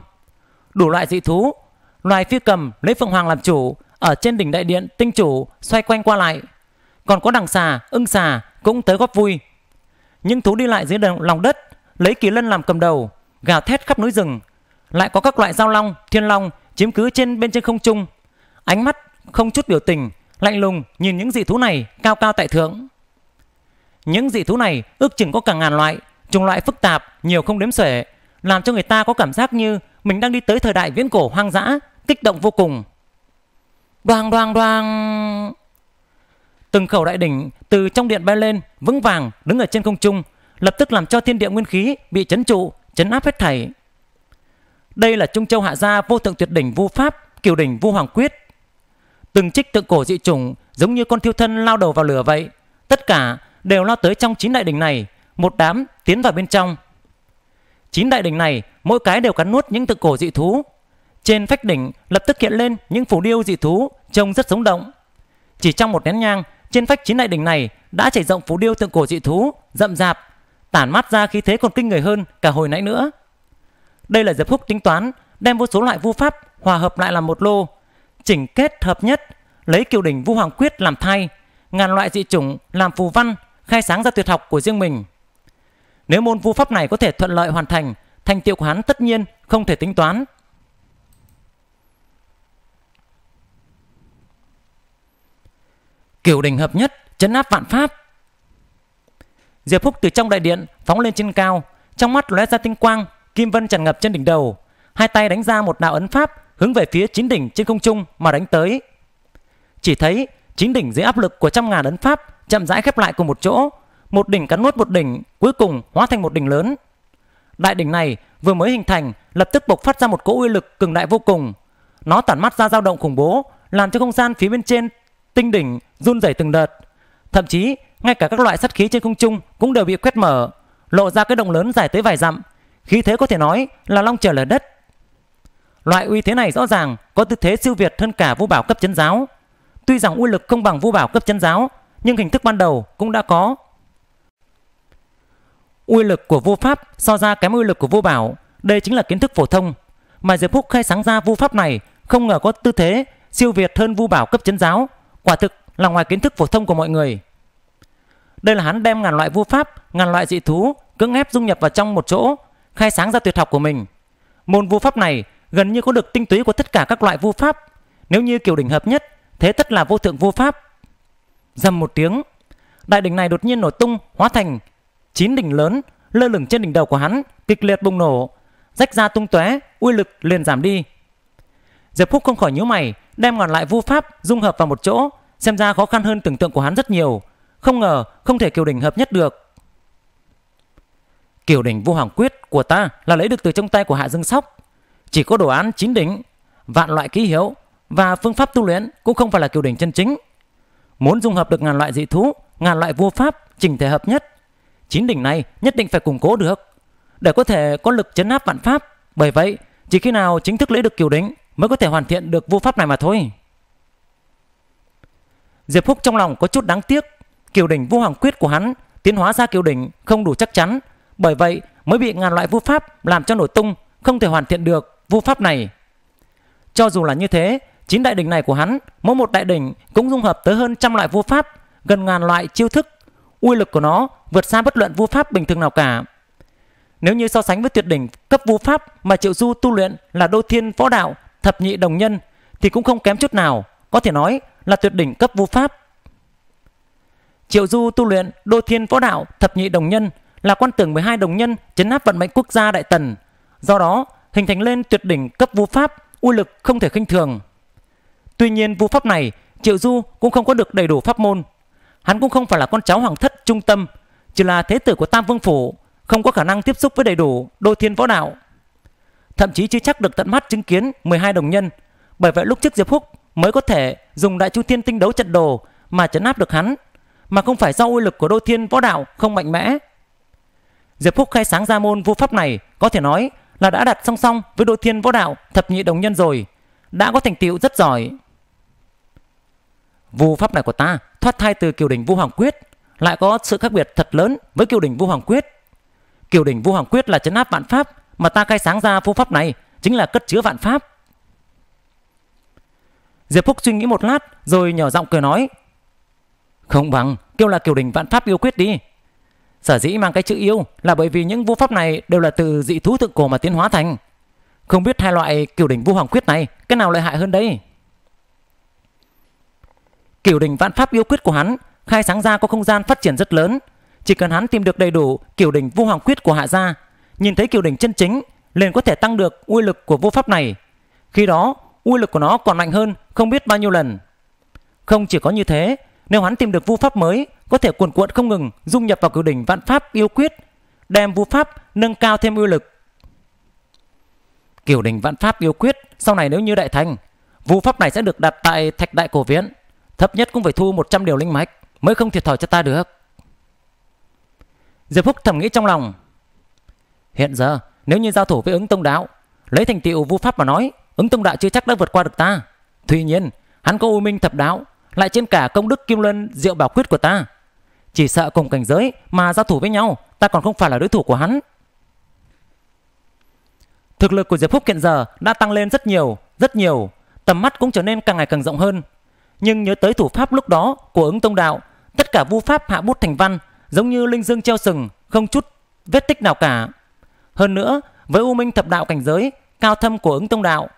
Đủ loại dị thú, loài phi cầm lấy phượng hoàng làm chủ, ở trên đỉnh đại điện tinh chủ xoay quanh qua lại. Còn có đằng xà, ưng xà cũng tới góp vui. Những thú đi lại dưới lòng đất, lấy kỳ lân làm cầm đầu, gào thét khắp núi rừng. Lại có các loại giao long, thiên long chiếm cứ trên bên trên không trung ánh mắt không chút biểu tình, lạnh lùng nhìn những dị thú này cao cao tại thượng. Những dị thú này ước chừng có cả ngàn loại, chủng loại phức tạp, nhiều không đếm xuể, làm cho người ta có cảm giác như mình đang đi tới thời đại viễn cổ hoang dã, kích động vô cùng. Đoang đoang đoang. Từng khẩu đại đỉnh từ trong điện bay lên, vững vàng đứng ở trên không trung, lập tức làm cho thiên địa nguyên khí bị chấn trụ, chấn áp hết thảy. Đây là Trung Châu Hạ Gia vô thượng tuyệt đỉnh vô pháp, kiều đỉnh vô hoàng quyết, Từng trích tượng cổ dị trùng giống như con thiêu thân lao đầu vào lửa vậy. Tất cả đều lao tới trong chín đại đỉnh này, một đám tiến vào bên trong. Chín đại đỉnh này mỗi cái đều cắn nuốt những tượng cổ dị thú. Trên phách đỉnh lập tức hiện lên những phù điêu dị thú trông rất sống động. Chỉ trong một nén nhang, trên phách chín đại đỉnh này đã chảy rộng phù điêu tượng cổ dị thú, rậm rạp, tản mát ra khí thế còn kinh người hơn cả hồi nãy nữa. Đây là Diệp Húc tính toán đem vô số loại vu pháp hòa hợp lại làm một lô, chỉnh kết hợp nhất, lấy kiều đỉnh vu Hoàng Quyết làm thay, ngàn loại dị chủng làm phù văn, khai sáng ra tuyệt học của riêng mình. Nếu môn vu pháp này có thể thuận lợi hoàn thành, thành tiệu của hắn tất nhiên không thể tính toán. Kiểu đỉnh hợp nhất, chấn áp vạn pháp. Diệp Phúc từ trong đại điện phóng lên trên cao, trong mắt lóe ra tinh quang, kim vân tràn ngập trên đỉnh đầu, hai tay đánh ra một đạo ấn pháp hướng về phía chín đỉnh trên không trung mà đánh tới. Chỉ thấy chín đỉnh dưới áp lực của trăm ngàn ấn pháp chậm rãi khép lại cùng một chỗ, một đỉnh cắn nuốt một đỉnh, cuối cùng hóa thành một đỉnh lớn. Đại đỉnh này vừa mới hình thành, lập tức bộc phát ra một cỗ uy lực cường đại vô cùng. Nó tản mắt ra dao động khủng bố, làm cho không gian phía bên trên tinh đỉnh run rẩy từng đợt. Thậm chí, ngay cả các loại sát khí trên không trung cũng đều bị quét mở, lộ ra cái động lớn dài tới vài dặm. Khí thế có thể nói là long trời lở đất. Loại uy thế này rõ ràng có tư thế siêu việt hơn cả vô bảo cấp chấn giáo. Tuy rằng uy lực không bằng vô bảo cấp chấn giáo, nhưng hình thức ban đầu cũng đã có. Uy lực của vô pháp so ra kém uy lực của vô bảo, đây chính là kiến thức phổ thông. Mà Diệp Phúc khai sáng ra vô pháp này không ngờ có tư thế siêu việt hơn vô bảo cấp chấn giáo, quả thực là ngoài kiến thức phổ thông của mọi người. Đây là hắn đem ngàn loại vô pháp, ngàn loại dị thú cưỡng ép dung nhập vào trong một chỗ, khai sáng ra tuyệt học của mình. Môn vô pháp này gần như có được tinh túy của tất cả các loại vô pháp. Nếu như kiểu đỉnh hợp nhất, thế tất là vô thượng vô pháp. Dầm một tiếng, đại đỉnh này đột nhiên nổ tung, hóa thành chín đỉnh lớn lơ lửng trên đỉnh đầu của hắn, kịch liệt bùng nổ, rách ra tung tóe, uy lực liền giảm đi. Diệp Phúc không khỏi nhíu mày, đem còn lại vô pháp dung hợp vào một chỗ, xem ra khó khăn hơn tưởng tượng của hắn rất nhiều, không ngờ không thể kiều đỉnh hợp nhất được. Kiều đỉnh vô hoàng quyết của ta là lấy được từ trong tay của Hạ Dương Sóc, chỉ có đồ án chín đỉnh, vạn loại ký hiệu và phương pháp tu luyện cũng không phải là kiều đỉnh chân chính. Muốn dung hợp được ngàn loại dị thú, ngàn loại vua pháp chỉnh thể hợp nhất, chín đỉnh này nhất định phải củng cố được để có thể có lực chấn áp vạn pháp. Bởi vậy, chỉ khi nào chính thức lấy được kiều đỉnh mới có thể hoàn thiện được vua pháp này mà thôi. Diệp Phúc trong lòng có chút đáng tiếc, kiều đỉnh vua hoàng quyết của hắn tiến hóa ra kiều đỉnh không đủ chắc chắn, bởi vậy mới bị ngàn loại vua pháp làm cho nổi tung, không thể hoàn thiện được vô pháp này. Cho dù là như thế, chín đại đỉnh này của hắn, mỗi một đại đỉnh cũng dung hợp tới hơn trăm loại vô pháp, gần ngàn loại chiêu thức. Uy lực của nó vượt xa bất luận vô pháp bình thường nào cả. Nếu như so sánh với tuyệt đỉnh cấp vô pháp mà Triệu Du tu luyện là đô thiên võ đạo, thập nhị đồng nhân thì cũng không kém chút nào, có thể nói là tuyệt đỉnh cấp vô pháp. Triệu Du tu luyện đô thiên võ đạo thập nhị đồng nhân là quan tưởng 12 đồng nhân chấn áp vận mệnh quốc gia Đại Tần. Do đó, hình thành lên tuyệt đỉnh cấp vu pháp, uy lực không thể khinh thường. Tuy nhiên vu pháp này, Triệu Du cũng không có được đầy đủ pháp môn. Hắn cũng không phải là con cháu hoàng thất trung tâm, chỉ là thế tử của Tam Vương Phủ, không có khả năng tiếp xúc với đầy đủ đô thiên võ đạo. Thậm chí chưa chắc được tận mắt chứng kiến 12 đồng nhân, bởi vậy lúc trước Diệp Húc mới có thể dùng đại chu thiên tinh đấu trận đồ mà chấn áp được hắn, mà không phải do uy lực của đô thiên võ đạo không mạnh mẽ. Diệp Phúc khai sáng ra môn vô pháp này có thể nói là đã đặt song song với đội thiên võ đạo thập nhị đồng nhân rồi, đã có thành tựu rất giỏi. Vu pháp này của ta thoát thai từ kiều đình Vu Hoàng Quyết, lại có sự khác biệt thật lớn với kiều đình Vu Hoàng Quyết. Kiều đình Vu Hoàng Quyết là chấn áp vạn pháp, mà ta khai sáng ra vô pháp này chính là cất chứa vạn pháp. Diệp Phúc suy nghĩ một lát rồi nhỏ giọng cười nói Không bằng kêu là kiều đình vạn pháp yêu quyết đi Sở dĩ mang cái chữ yêu là bởi vì những vũ pháp này đều là từ dị thú thượng cổ mà tiến hóa thành. Không biết hai loại kiểu đỉnh vũ hoàng quyết này, cái nào lợi hại hơn đây? Kiểu đỉnh vạn pháp yêu quyết của hắn khai sáng ra có không gian phát triển rất lớn. Chỉ cần hắn tìm được đầy đủ kiểu đỉnh vũ hoàng quyết của hạ gia, nhìn thấy kiểu đỉnh chân chính, liền có thể tăng được uy lực của vô pháp này. Khi đó, uy lực của nó còn mạnh hơn không biết bao nhiêu lần. Không chỉ có như thế, nếu hắn tìm được vu pháp mới có thể cuồn cuộn không ngừng dung nhập vào cửu đỉnh vạn pháp yêu quyết, đem vũ pháp nâng cao thêm uy lực. Cửu đỉnh vạn pháp yêu quyết sau này nếu như đại thành, vũ pháp này sẽ được đặt tại thạch đại cổ viễn, thấp nhất cũng phải thu 100 điều linh mạch mới không thiệt thòi cho ta được. Diệp Phúc thầm nghĩ trong lòng. Hiện giờ, nếu như giao thủ với ứng tông đạo, lấy thành tựu vu pháp mà nói, ứng tông đạo chưa chắc đã vượt qua được ta. Tuy nhiên, hắn có u minh thập đạo, lại trên cả công đức kim luân diệu bảo quyết của ta. Chỉ sợ cùng cảnh giới mà giao thủ với nhau, ta còn không phải là đối thủ của hắn. Thực lực của Diệp Phúc hiện giờ đã tăng lên rất nhiều, rất nhiều, tầm mắt cũng trở nên càng ngày càng rộng hơn. Nhưng nhớ tới thủ pháp lúc đó của ứng tông đạo, tất cả vu pháp hạ bút thành văn, giống như linh dương treo sừng, không chút vết tích nào cả. Hơn nữa, với U Minh thập đạo cảnh giới, cao thâm của ứng tông đạo,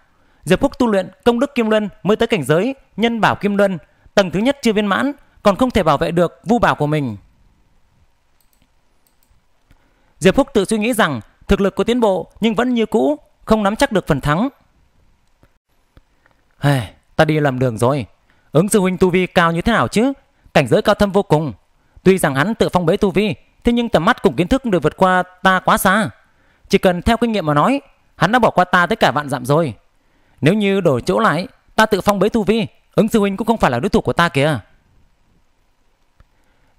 Diệp Phúc tu luyện công đức kim luân mới tới cảnh giới nhân bảo kim luân, tầng thứ nhất chưa viên mãn, còn không thể bảo vệ được vu bảo của mình. Diệp Phúc tự suy nghĩ rằng thực lực có tiến bộ nhưng vẫn như cũ, không nắm chắc được phần thắng. Hey, ta đi làm đường rồi. Ứng sư huynh tu vi cao như thế nào chứ? Cảnh giới cao thâm vô cùng. Tuy rằng hắn tự phong bế tu vi, thế nhưng tầm mắt cùng kiến thức đều vượt qua ta quá xa. Chỉ cần theo kinh nghiệm mà nói, hắn đã bỏ qua ta tới cả vạn dặm rồi. Nếu như đổi chỗ lại, ta tự phong bế tu vi, ứng sư huynh cũng không phải là đối thủ của ta kìa.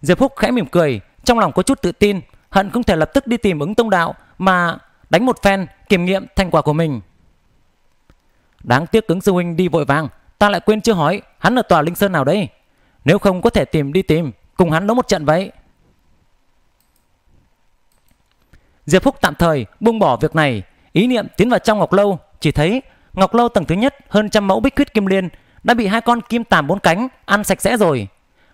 Diệp Húc khẽ mỉm cười, trong lòng có chút tự tin, hận không thể lập tức đi tìm ứng tông đạo mà đánh một phen kiểm nghiệm thành quả của mình. Đáng tiếc cứng sư huynh đi vội vàng, ta lại quên chưa hỏi hắn ở tòa linh sơn nào đây. Nếu không có thể tìm đi tìm, cùng hắn đấu một trận vậy. Diệp Húc tạm thời buông bỏ việc này, ý niệm tiến vào trong Ngọc Lâu, chỉ thấy Ngọc Lâu tầng thứ nhất hơn trăm mẫu bích huyết kim liên đã bị hai con kim tàm bốn cánh ăn sạch sẽ rồi.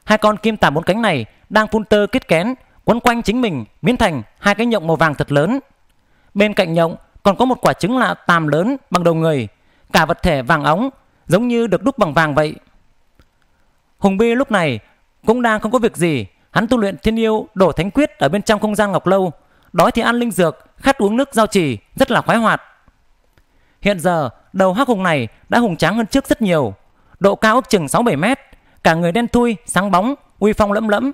Hai con kim tà bốn cánh này đang phun tơ kết kén, quấn quanh chính mình biến thành hai cái nhộng màu vàng thật lớn. Bên cạnh nhộng còn có một quả trứng lạ tàm lớn bằng đầu người, cả vật thể vàng óng giống như được đúc bằng vàng vậy. Hùng Bi lúc này cũng đang không có việc gì, hắn tu luyện thiên yêu đổ thánh quyết ở bên trong không gian ngọc lâu, đói thì ăn linh dược, khát uống nước giao trì, rất là khoái hoạt. Hiện giờ, đầu hắc hùng này đã hùng tráng hơn trước rất nhiều, độ cao ước chừng sáu bảy mét, cả người đen thui, sáng bóng, uy phong lẫm lẫm.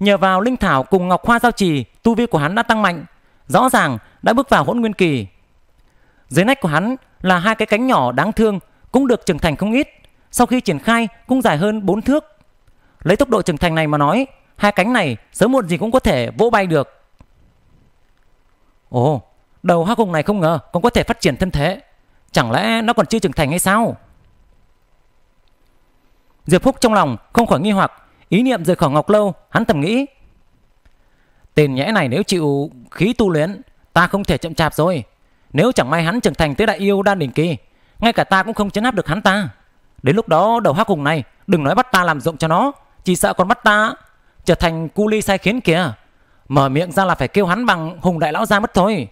Nhờ vào linh thảo cùng ngọc hoa giao trì, tu vi của hắn đã tăng mạnh, rõ ràng đã bước vào hỗn nguyên kỳ. Dưới nách của hắn là hai cái cánh nhỏ đáng thương cũng được trưởng thành không ít, sau khi triển khai cũng dài hơn 4 thước. Lấy tốc độ trưởng thành này mà nói, hai cánh này sớm muộn gì cũng có thể vỗ bay được. Ồ, đầu hắc hùng này không ngờ còn có thể phát triển thân thế. Chẳng lẽ nó còn chưa trưởng thành hay sao? Diệp Phúc trong lòng không khỏi nghi hoặc, ý niệm rời khỏi Ngọc Lâu, hắn tầm nghĩ. Tên nhẽ này nếu chịu khí tu luyện, ta không thể chậm chạp rồi. Nếu chẳng may hắn trưởng thành tới đại yêu đan đỉnh kỳ, ngay cả ta cũng không chấn áp được hắn ta. Đến lúc đó đầu hắc hùng này, đừng nói bắt ta làm rộng cho nó, chỉ sợ còn bắt ta trở thành cu ly sai khiến kìa. Mở miệng ra là phải kêu hắn bằng hùng đại lão ra mất thôi.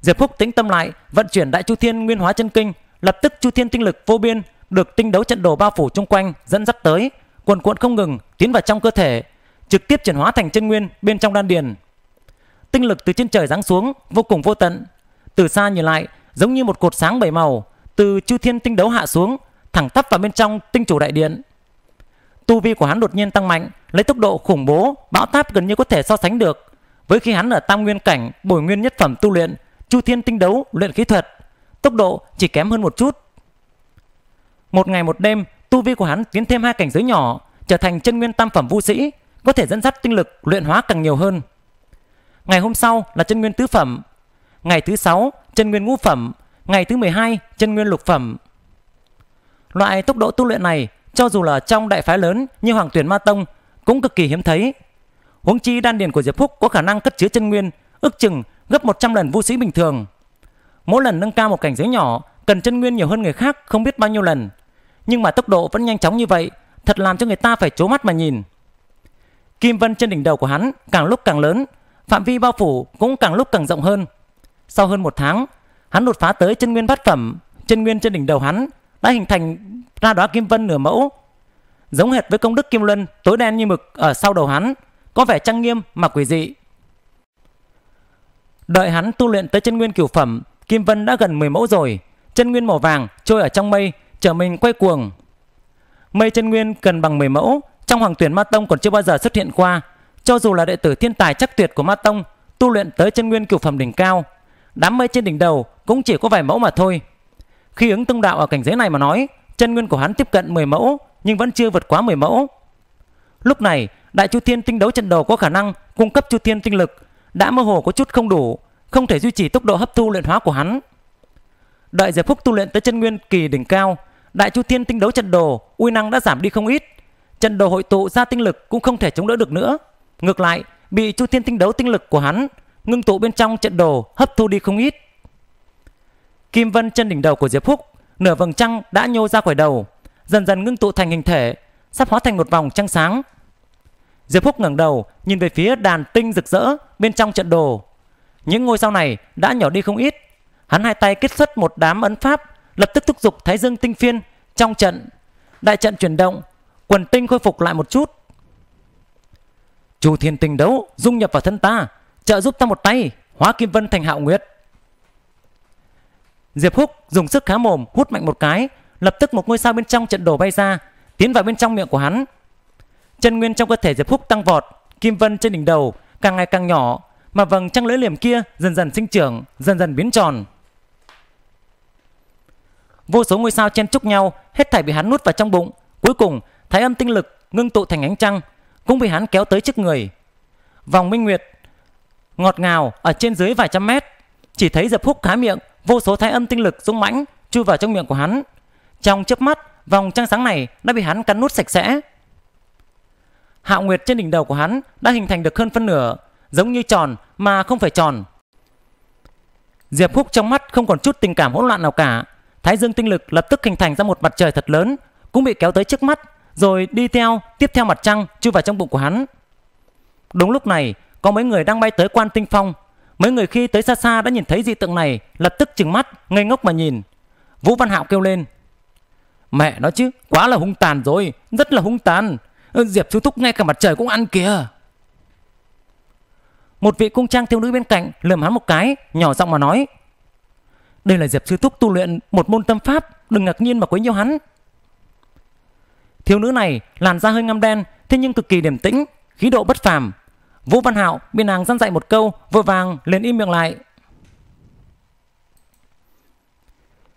Diệp Phúc tính tâm lại, vận chuyển đại chu thiên nguyên hóa chân kinh, lập tức chu thiên tinh lực vô biên được tinh đấu trận đồ bao phủ chung quanh dẫn dắt tới, cuồn cuộn không ngừng tiến vào trong cơ thể, trực tiếp chuyển hóa thành chân nguyên bên trong đan điền. Tinh lực từ trên trời giáng xuống vô cùng vô tận, từ xa nhìn lại giống như một cột sáng bảy màu từ chư thiên tinh đấu hạ xuống, thẳng tắp vào bên trong tinh chủ đại điện. Tu vi của hắn đột nhiên tăng mạnh, lấy tốc độ khủng bố, bão táp gần như có thể so sánh được. Với khi hắn ở tam nguyên cảnh, bồi nguyên nhất phẩm tu luyện, chu thiên tinh đấu luyện khí thuật, tốc độ chỉ kém hơn một chút một ngày một đêm, tu vi của hắn tiến thêm hai cảnh giới nhỏ, trở thành chân nguyên tam phẩm vũ sĩ, có thể dẫn dắt tinh lực luyện hóa càng nhiều hơn. Ngày hôm sau là chân nguyên tứ phẩm, ngày thứ sáu chân nguyên ngũ phẩm, ngày thứ 12 chân nguyên lục phẩm. Loại tốc độ tu luyện này cho dù là trong đại phái lớn như Hoàng Tuyển Ma Tông cũng cực kỳ hiếm thấy. Huống chi đan điền của Diệp Phúc có khả năng cất chứa chân nguyên ước chừng gấp 100 lần vũ sĩ bình thường. Mỗi lần nâng cao một cảnh giới nhỏ cần chân nguyên nhiều hơn người khác không biết bao nhiêu lần. Nhưng mà tốc độ vẫn nhanh chóng như vậy, thật làm cho người ta phải chố mắt mà nhìn. Kim vân trên đỉnh đầu của hắn càng lúc càng lớn, phạm vi bao phủ cũng càng lúc càng rộng hơn. Sau hơn một tháng, hắn đột phá tới chân nguyên bát phẩm, chân nguyên trên đỉnh đầu hắn đã hình thành ra đóa kim vân nửa mẫu. Giống hệt với công đức kim luân tối đen như mực ở sau đầu hắn, có vẻ trang nghiêm mà quỷ dị. Đợi hắn tu luyện tới chân nguyên cửu phẩm, kim vân đã gần 10 mẫu rồi chân nguyên màu vàng trôi ở trong mây, trở mình quay cuồng. Mây chân nguyên cần bằng 10 mẫu, trong hoàng tuyển Ma Tông còn chưa bao giờ xuất hiện qua. Cho dù là đệ tử thiên tài chắc tuyệt của Ma Tông, tu luyện tới chân nguyên cửu phẩm đỉnh cao, đám mây trên đỉnh đầu cũng chỉ có vài mẫu mà thôi. Khi ứng tông đạo ở cảnh giới này mà nói, chân nguyên của hắn tiếp cận 10 mẫu nhưng vẫn chưa vượt quá 10 mẫu. Lúc này, đại chu thiên tinh đấu trận đầu có khả năng cung cấp chu thiên tinh lực đã mơ hồ có chút không đủ, không thể duy trì tốc độ hấp thu luyện hóa của hắn. Đợi Diệp Phúc tu luyện tới chân nguyên kỳ đỉnh cao, đại chu thiên tinh đấu trận đồ, uy năng đã giảm đi không ít. Trận đồ hội tụ ra tinh lực cũng không thể chống đỡ được nữa. Ngược lại, bị chu thiên tinh đấu tinh lực của hắn ngưng tụ bên trong trận đồ hấp thu đi không ít. Kim vân trên đỉnh đầu của Diệp Phúc, nửa vầng trăng đã nhô ra khỏi đầu, dần dần ngưng tụ thành hình thể, sắp hóa thành một vòng trăng sáng. Diệp Phúc ngẩng đầu, nhìn về phía đàn tinh rực rỡ bên trong trận đồ. Những ngôi sao này đã nhỏ đi không ít, Hắn hai tay kết xuất một đám ấn pháp, lập tức thúc giục Thái Dương tinh phiên trong trận. Đại trận chuyển động, quần tinh khôi phục lại một chút. Chu Thiên tình đấu dung nhập vào thân ta, trợ giúp ta một tay, hóa kim vân thành hạo nguyệt. Diệp Húc dùng sức khá mồm hút mạnh một cái, lập tức một ngôi sao bên trong trận đổ bay ra, tiến vào bên trong miệng của hắn. Chân nguyên trong cơ thể Diệp Húc tăng vọt, kim vân trên đỉnh đầu càng ngày càng nhỏ, mà vầng trăng lưỡi liềm kia dần dần sinh trưởng, dần dần biến tròn. Vô số ngôi sao chen chúc nhau, hết thảy bị hắn nuốt vào trong bụng. Cuối cùng, thái âm tinh lực ngưng tụ thành ánh trăng, cũng bị hắn kéo tới trước người. Vòng minh nguyệt ngọt ngào ở trên dưới vài trăm mét, chỉ thấy Diệp Húc khá miệng, vô số thái âm tinh lực dũng mãnh chui vào trong miệng của hắn. Trong chớp mắt, vòng trăng sáng này đã bị hắn cắn nuốt sạch sẽ. hạ nguyệt trên đỉnh đầu của hắn đã hình thành được hơn phân nửa, giống như tròn mà không phải tròn. Diệp Húc trong mắt không còn chút tình cảm hỗn loạn nào cả, Thái dương tinh lực lập tức hình thành ra một mặt trời thật lớn, cũng bị kéo tới trước mắt, rồi đi theo, tiếp theo mặt trăng chui vào trong bụng của hắn. Đúng lúc này, có mấy người đang bay tới quan tinh phong. Mấy người khi tới xa xa đã nhìn thấy dị tượng này, lập tức chừng mắt, ngây ngốc mà nhìn. Vũ Văn Hạo kêu lên. Mẹ nói chứ, quá là hung tàn rồi, rất là hung tàn. Ừ, Diệp Chu Thúc ngay cả mặt trời cũng ăn kìa. Một vị cung trang thiếu nữ bên cạnh lườm hắn một cái, nhỏ giọng mà nói. Đây là Diệp Sư Thúc tu luyện một môn tâm pháp, đừng ngạc nhiên mà quấy nhiễu hắn. Thiếu nữ này làn da hơi ngăm đen, thế nhưng cực kỳ điềm tĩnh, khí độ bất phàm. Vũ Văn Hạo bị nàng dặn dạy một câu, vội vàng liền im miệng lại.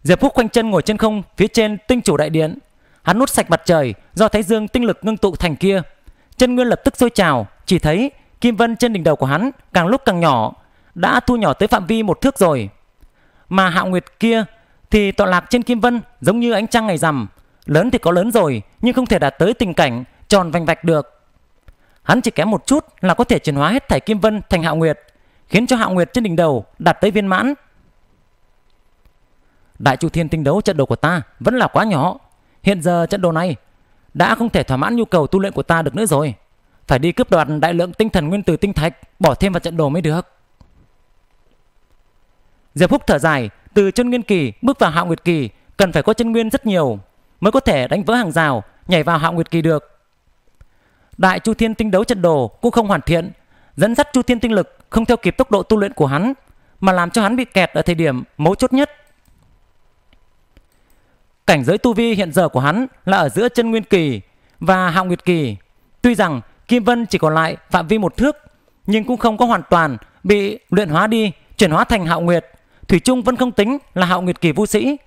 Diệp Phúc quanh chân ngồi trên không phía trên tinh chủ đại điện. Hắn nút sạch mặt trời do thấy dương tinh lực ngưng tụ thành kia. Chân nguyên lập tức sôi trào, chỉ thấy kim vân trên đỉnh đầu của hắn càng lúc càng nhỏ, đã thu nhỏ tới phạm vi một thước rồi mà hạo nguyệt kia thì tọa lạc trên kim vân giống như ánh trăng ngày rằm lớn thì có lớn rồi nhưng không thể đạt tới tình cảnh tròn vành vạch được hắn chỉ kém một chút là có thể chuyển hóa hết thảy kim vân thành hạo nguyệt khiến cho hạo nguyệt trên đỉnh đầu đạt tới viên mãn đại chu thiên tinh đấu trận đồ của ta vẫn là quá nhỏ hiện giờ trận đồ này đã không thể thỏa mãn nhu cầu tu luyện của ta được nữa rồi phải đi cướp đoạt đại lượng tinh thần nguyên tử tinh thạch bỏ thêm vào trận đồ mới được Diệp Húc thở dài, từ chân nguyên kỳ bước vào hạo nguyệt kỳ cần phải có chân nguyên rất nhiều mới có thể đánh vỡ hàng rào, nhảy vào hạo nguyệt kỳ được. Đại Chu Thiên tinh đấu trận đồ cũng không hoàn thiện, dẫn dắt Chu Thiên tinh lực không theo kịp tốc độ tu luyện của hắn, mà làm cho hắn bị kẹt ở thời điểm mấu chốt nhất. Cảnh giới tu vi hiện giờ của hắn là ở giữa chân nguyên kỳ và hạo nguyệt kỳ. Tuy rằng Kim Vân chỉ còn lại phạm vi một thước, nhưng cũng không có hoàn toàn bị luyện hóa đi, chuyển hóa thành hạo nguyệt. Thủy Trung vẫn không tính là hạo nguyệt kỳ vũ sĩ,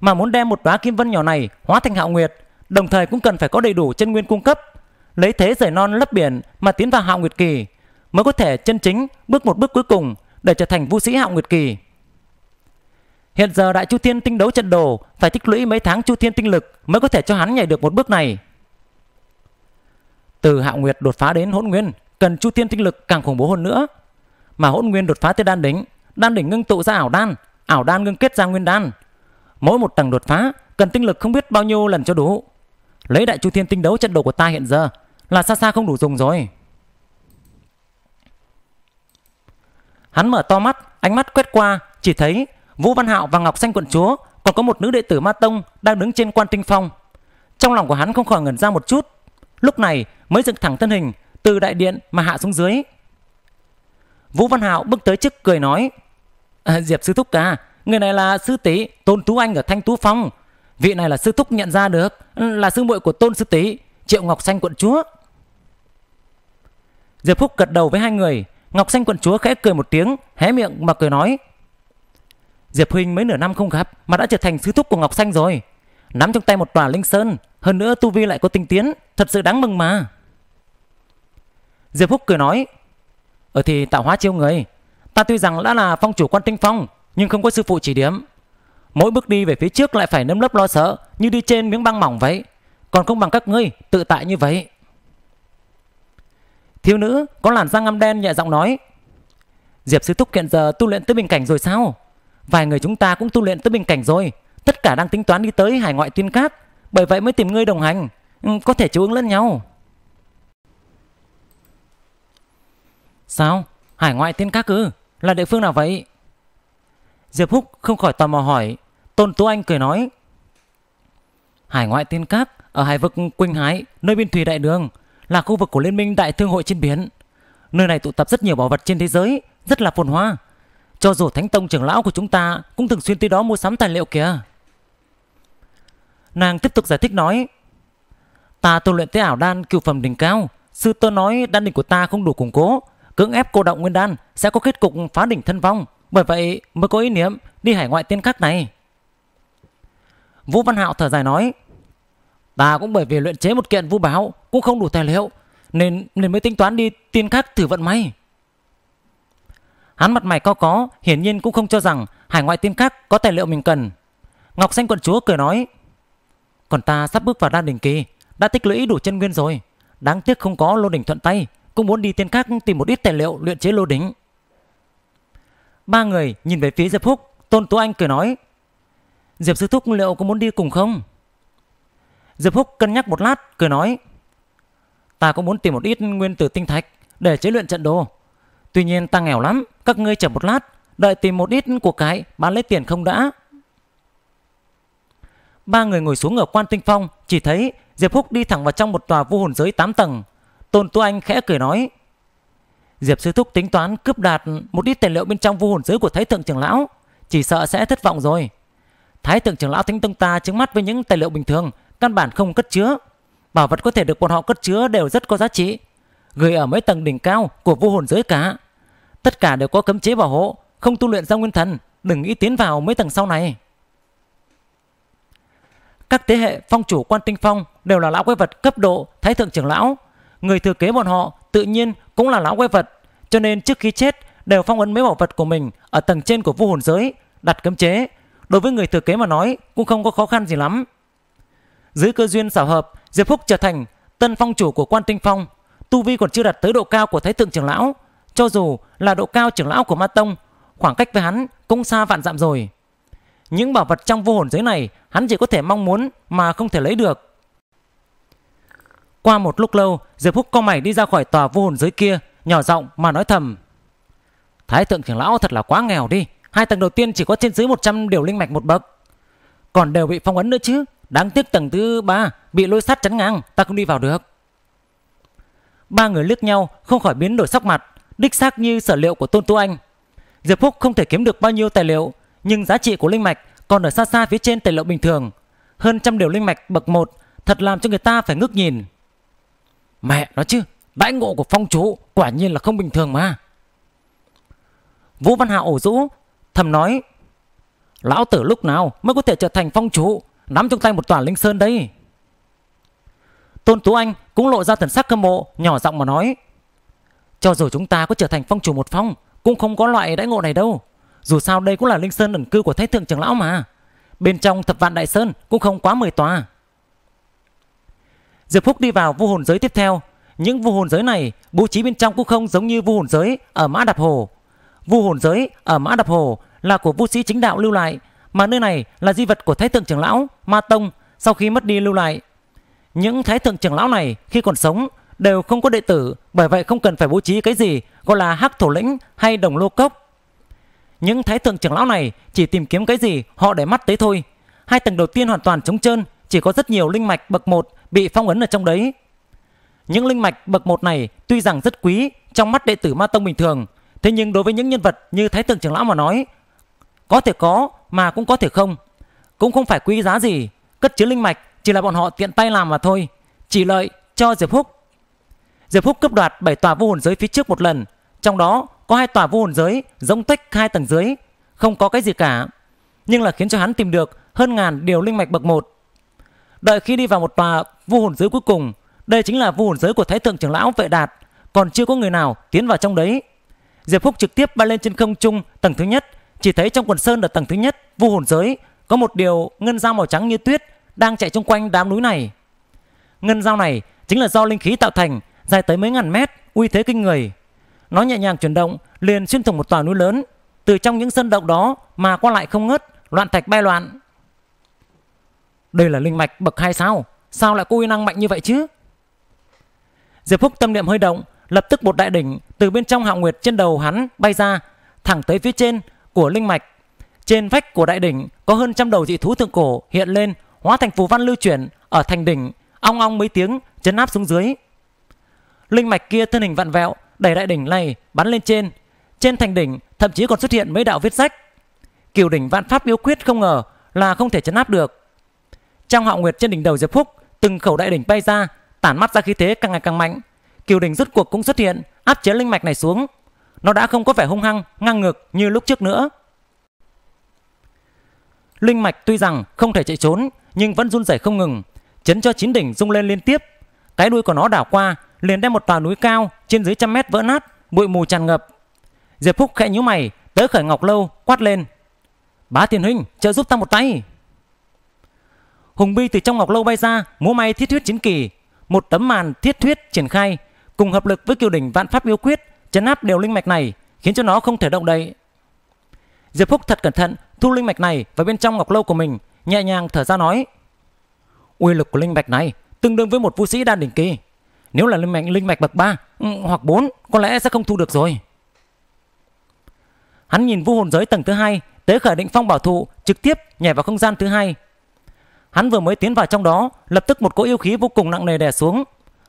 mà muốn đem một đóa kim vân nhỏ này hóa thành hạo nguyệt, đồng thời cũng cần phải có đầy đủ chân nguyên cung cấp, lấy thế rời non lấp biển mà tiến vào hạo nguyệt kỳ, mới có thể chân chính bước một bước cuối cùng để trở thành vũ sĩ hạo nguyệt kỳ. Hiện giờ đại chu thiên tinh đấu trận đồ phải tích lũy mấy tháng chu thiên tinh lực mới có thể cho hắn nhảy được một bước này. Từ hạo nguyệt đột phá đến hỗn nguyên cần chu thiên tinh lực càng khủng bố hơn nữa, mà hỗn nguyên đột phá tới đan đỉnh đan đỉnh ngưng tụ ra ảo đan, ảo đan ngưng kết ra nguyên đan. Mỗi một tầng đột phá cần tinh lực không biết bao nhiêu lần cho đủ. Lấy đại chu thiên tinh đấu trận đồ của ta hiện giờ là xa xa không đủ dùng rồi. Hắn mở to mắt, ánh mắt quét qua, chỉ thấy Vũ Văn Hạo và Ngọc Xanh quận chúa còn có một nữ đệ tử Ma Tông đang đứng trên quan tinh phong. Trong lòng của hắn không khỏi ngẩn ra một chút. Lúc này mới dựng thẳng thân hình từ đại điện mà hạ xuống dưới. Vũ Văn Hạo bước tới trước cười nói À, Diệp Sư Thúc à, người này là Sư Tỷ, Tôn Tú Anh ở Thanh Tú Phong. Vị này là Sư Thúc nhận ra được, là sư muội của Tôn Sư Tỷ, Triệu Ngọc Xanh quận chúa. Diệp Phúc gật đầu với hai người, Ngọc Xanh quận chúa khẽ cười một tiếng, hé miệng mà cười nói. Diệp Huynh mấy nửa năm không gặp mà đã trở thành Sư Thúc của Ngọc Xanh rồi. Nắm trong tay một tòa linh sơn, hơn nữa tu vi lại có tinh tiến, thật sự đáng mừng mà. Diệp Phúc cười nói, ở thì tạo hóa chiêu người Ta tuy rằng đã là phong chủ quan tinh phong Nhưng không có sư phụ chỉ điểm Mỗi bước đi về phía trước lại phải nấm lớp lo sợ Như đi trên miếng băng mỏng vậy Còn không bằng các ngươi tự tại như vậy Thiếu nữ có làn da ngăm đen nhẹ giọng nói Diệp sư thúc hiện giờ tu luyện tới bình cảnh rồi sao Vài người chúng ta cũng tu luyện tới bình cảnh rồi Tất cả đang tính toán đi tới hải ngoại tuyên cát Bởi vậy mới tìm ngươi đồng hành ừ, Có thể chú ứng lẫn nhau Sao? Hải ngoại tiên các ư? Là địa phương nào vậy? Diệp Húc không khỏi tò mò hỏi. Tôn Tú Anh cười nói. Hải ngoại tiên cát ở hải vực Quỳnh Hái, nơi biên thủy đại đường, là khu vực của Liên minh Đại Thương hội trên biển. Nơi này tụ tập rất nhiều bảo vật trên thế giới, rất là phồn hoa. Cho dù Thánh Tông trưởng lão của chúng ta cũng thường xuyên tới đó mua sắm tài liệu kìa. Nàng tiếp tục giải thích nói. Ta tu luyện tới ảo đan cựu phẩm đỉnh cao. Sư tôn nói đan đỉnh của ta không đủ củng cố, cưỡng ép cô động nguyên đan sẽ có kết cục phá đỉnh thân vong, bởi vậy mới có ý niệm đi hải ngoại tiên khắc này. Vũ Văn Hạo thở dài nói, ta cũng bởi vì luyện chế một kiện vu báo cũng không đủ tài liệu, nên nên mới tính toán đi tiên khắc thử vận may. Hắn mặt mày co có, hiển nhiên cũng không cho rằng hải ngoại tiên khắc có tài liệu mình cần. Ngọc Xanh quận chúa cười nói, còn ta sắp bước vào đan đỉnh kỳ, đã tích lũy đủ chân nguyên rồi, đáng tiếc không có lô đỉnh thuận tay, cũng muốn đi tên khác tìm một ít tài liệu luyện chế lô đính. Ba người nhìn về phía Diệp Húc, Tôn Tú Anh cười nói. Diệp Sư Thúc liệu có muốn đi cùng không? Diệp Húc cân nhắc một lát, cười nói. Ta cũng muốn tìm một ít nguyên tử tinh thạch để chế luyện trận đồ. Tuy nhiên ta nghèo lắm, các ngươi chờ một lát, đợi tìm một ít của cái bán lấy tiền không đã. Ba người ngồi xuống ở quan tinh phong, chỉ thấy Diệp Húc đi thẳng vào trong một tòa vô hồn giới 8 tầng, Tôn Tu Anh khẽ cười nói. Diệp Sư Thúc tính toán cướp đạt một ít tài liệu bên trong vô hồn giới của Thái Thượng trưởng Lão. Chỉ sợ sẽ thất vọng rồi. Thái Thượng trưởng Lão Thánh Tông ta chứng mắt với những tài liệu bình thường, căn bản không cất chứa. Bảo vật có thể được bọn họ cất chứa đều rất có giá trị. Gửi ở mấy tầng đỉnh cao của vô hồn giới cả. Tất cả đều có cấm chế bảo hộ, không tu luyện ra nguyên thần, đừng nghĩ tiến vào mấy tầng sau này. Các thế hệ phong chủ quan tinh phong đều là lão quái vật cấp độ thái thượng trưởng lão người thừa kế bọn họ tự nhiên cũng là lão quái vật, cho nên trước khi chết đều phong ấn mấy bảo vật của mình ở tầng trên của vô hồn giới, đặt cấm chế. Đối với người thừa kế mà nói cũng không có khó khăn gì lắm. Dưới cơ duyên xảo hợp, Diệp Phúc trở thành tân phong chủ của quan tinh phong, tu vi còn chưa đạt tới độ cao của thái thượng trưởng lão, cho dù là độ cao trưởng lão của ma tông, khoảng cách với hắn cũng xa vạn dặm rồi. Những bảo vật trong vô hồn giới này hắn chỉ có thể mong muốn mà không thể lấy được. Qua một lúc lâu, Diệp Húc con mày đi ra khỏi tòa vô hồn giới kia, nhỏ giọng mà nói thầm. Thái thượng trưởng lão thật là quá nghèo đi, hai tầng đầu tiên chỉ có trên dưới 100 điều linh mạch một bậc. Còn đều bị phong ấn nữa chứ, đáng tiếc tầng thứ ba bị lôi sắt chắn ngang, ta không đi vào được. Ba người liếc nhau, không khỏi biến đổi sắc mặt, đích xác như sở liệu của Tôn Tu Anh. Diệp Phúc không thể kiếm được bao nhiêu tài liệu, nhưng giá trị của linh mạch còn ở xa xa phía trên tài liệu bình thường. Hơn trăm điều linh mạch bậc 1 thật làm cho người ta phải ngước nhìn. Mẹ nó chứ, đãi ngộ của phong chú quả nhiên là không bình thường mà. Vũ Văn Hạo ổ rũ, thầm nói. Lão tử lúc nào mới có thể trở thành phong chú, nắm trong tay một tòa linh sơn đây. Tôn Tú Anh cũng lộ ra thần sắc cơm mộ, nhỏ giọng mà nói. Cho dù chúng ta có trở thành phong chủ một phong, cũng không có loại đãi ngộ này đâu. Dù sao đây cũng là linh sơn ẩn cư của Thái Thượng trưởng Lão mà. Bên trong thập vạn đại sơn cũng không quá 10 tòa. Diệp Phúc đi vào vô hồn giới tiếp theo. Những vô hồn giới này bố trí bên trong cũng không giống như vô hồn giới ở Mã Đạp Hồ. Vô hồn giới ở Mã Đạp Hồ là của vô sĩ chính đạo lưu lại, mà nơi này là di vật của Thái Thượng trưởng lão Ma Tông sau khi mất đi lưu lại. Những Thái Thượng trưởng lão này khi còn sống đều không có đệ tử, bởi vậy không cần phải bố trí cái gì gọi là hắc thổ lĩnh hay đồng lô cốc. Những Thái Thượng trưởng lão này chỉ tìm kiếm cái gì họ để mắt tới thôi. Hai tầng đầu tiên hoàn toàn trống trơn, chỉ có rất nhiều linh mạch bậc 1 bị phong ấn ở trong đấy. Những linh mạch bậc một này tuy rằng rất quý trong mắt đệ tử ma tông bình thường, thế nhưng đối với những nhân vật như Thái Thượng trưởng lão mà nói, có thể có mà cũng có thể không, cũng không phải quý giá gì, cất chứa linh mạch chỉ là bọn họ tiện tay làm mà thôi, chỉ lợi cho Diệp Húc. Diệp Húc cướp đoạt bảy tòa vô hồn giới phía trước một lần, trong đó có hai tòa vô hồn giới giống tách hai tầng dưới, không có cái gì cả, nhưng là khiến cho hắn tìm được hơn ngàn điều linh mạch bậc một Đợi khi đi vào một tòa vu hồn giới cuối cùng, đây chính là vu hồn giới của Thái thượng trưởng lão Vệ Đạt, còn chưa có người nào tiến vào trong đấy. Diệp Phúc trực tiếp bay lên trên không trung tầng thứ nhất, chỉ thấy trong quần sơn ở tầng thứ nhất vu hồn giới có một điều ngân dao màu trắng như tuyết đang chạy chung quanh đám núi này. Ngân dao này chính là do linh khí tạo thành, dài tới mấy ngàn mét, uy thế kinh người. Nó nhẹ nhàng chuyển động, liền xuyên thủng một tòa núi lớn, từ trong những sân động đó mà qua lại không ngớt, loạn thạch bay loạn. Đây là linh mạch bậc hai sao? Sao lại có uy năng mạnh như vậy chứ? Diệp Phúc tâm niệm hơi động, lập tức một đại đỉnh từ bên trong hạo nguyệt trên đầu hắn bay ra, thẳng tới phía trên của linh mạch. Trên vách của đại đỉnh có hơn trăm đầu dị thú thượng cổ hiện lên, hóa thành phù văn lưu chuyển ở thành đỉnh, ong ong mấy tiếng chấn áp xuống dưới. Linh mạch kia thân hình vặn vẹo, đẩy đại đỉnh này bắn lên trên. Trên thành đỉnh thậm chí còn xuất hiện mấy đạo viết sách. Kiều đỉnh vạn pháp yếu quyết không ngờ là không thể chấn áp được trong Hạo Nguyệt trên đỉnh đầu Diệp Phúc, từng khẩu đại đỉnh bay ra, tản mắt ra khí thế càng ngày càng mạnh. Kiều đỉnh rốt cuộc cũng xuất hiện, áp chế linh mạch này xuống. Nó đã không có vẻ hung hăng, ngang ngược như lúc trước nữa. Linh mạch tuy rằng không thể chạy trốn, nhưng vẫn run rẩy không ngừng, chấn cho chín đỉnh rung lên liên tiếp. Cái đuôi của nó đảo qua, liền đem một tòa núi cao trên dưới trăm mét vỡ nát, bụi mù tràn ngập. Diệp Phúc khẽ nhíu mày, tới khởi ngọc lâu quát lên: "Bá thiên huynh, trợ giúp ta một tay!" Hùng Bi từ trong ngọc lâu bay ra, múa may thiết thuyết chính kỳ, một tấm màn thiết thuyết triển khai, cùng hợp lực với kiều đỉnh vạn pháp yếu quyết, chấn áp đều linh mạch này, khiến cho nó không thể động đậy. Diệp Phúc thật cẩn thận thu linh mạch này vào bên trong ngọc lâu của mình, nhẹ nhàng thở ra nói: "Uy lực của linh mạch này tương đương với một vũ sĩ đan đỉnh kỳ, nếu là linh mạch linh mạch bậc 3 ừ, hoặc 4 có lẽ sẽ không thu được rồi." Hắn nhìn vũ hồn giới tầng thứ hai, tế khởi định phong bảo thụ, trực tiếp nhảy vào không gian thứ hai, Hắn vừa mới tiến vào trong đó, lập tức một cỗ yêu khí vô cùng nặng nề đè xuống.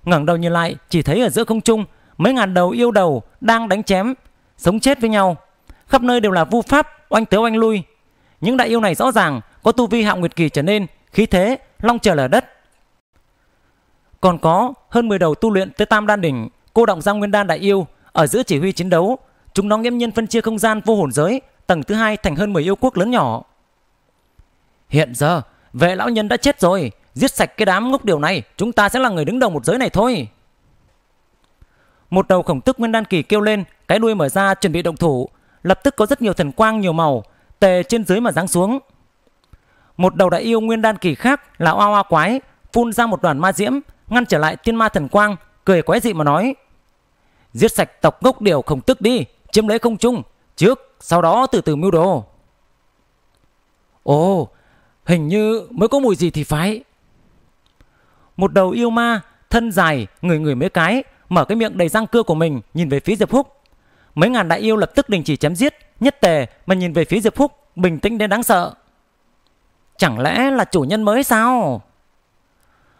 Ngẩng đầu nhìn lại, chỉ thấy ở giữa không trung, mấy ngàn đầu yêu đầu đang đánh chém, sống chết với nhau. Khắp nơi đều là vu pháp, oanh tới oanh lui. Những đại yêu này rõ ràng có tu vi hạng nguyệt kỳ trở nên, khí thế long trời lở đất. Còn có hơn 10 đầu tu luyện tới Tam Đan đỉnh, cô động ra Nguyên Đan đại yêu ở giữa chỉ huy chiến đấu, chúng nó nghiêm nhiên phân chia không gian vô hồn giới tầng thứ hai thành hơn 10 yêu quốc lớn nhỏ. Hiện giờ, Vệ lão nhân đã chết rồi, giết sạch cái đám ngốc điều này, chúng ta sẽ là người đứng đầu một giới này thôi. Một đầu khổng tức nguyên đan kỳ kêu lên, cái đuôi mở ra chuẩn bị động thủ, lập tức có rất nhiều thần quang nhiều màu, tề trên dưới mà giáng xuống. Một đầu đại yêu nguyên đan kỳ khác là oa oa quái, phun ra một đoàn ma diễm, ngăn trở lại tiên ma thần quang, cười quái dị mà nói. Giết sạch tộc ngốc điều khổng tức đi, chiếm lấy không trung, trước, sau đó từ từ mưu đồ. Ồ, Hình như mới có mùi gì thì phải. Một đầu yêu ma, thân dài, người người mấy cái, mở cái miệng đầy răng cưa của mình nhìn về phía Diệp Phúc. Mấy ngàn đại yêu lập tức đình chỉ chém giết, nhất tề mà nhìn về phía Diệp Phúc, bình tĩnh đến đáng sợ. Chẳng lẽ là chủ nhân mới sao?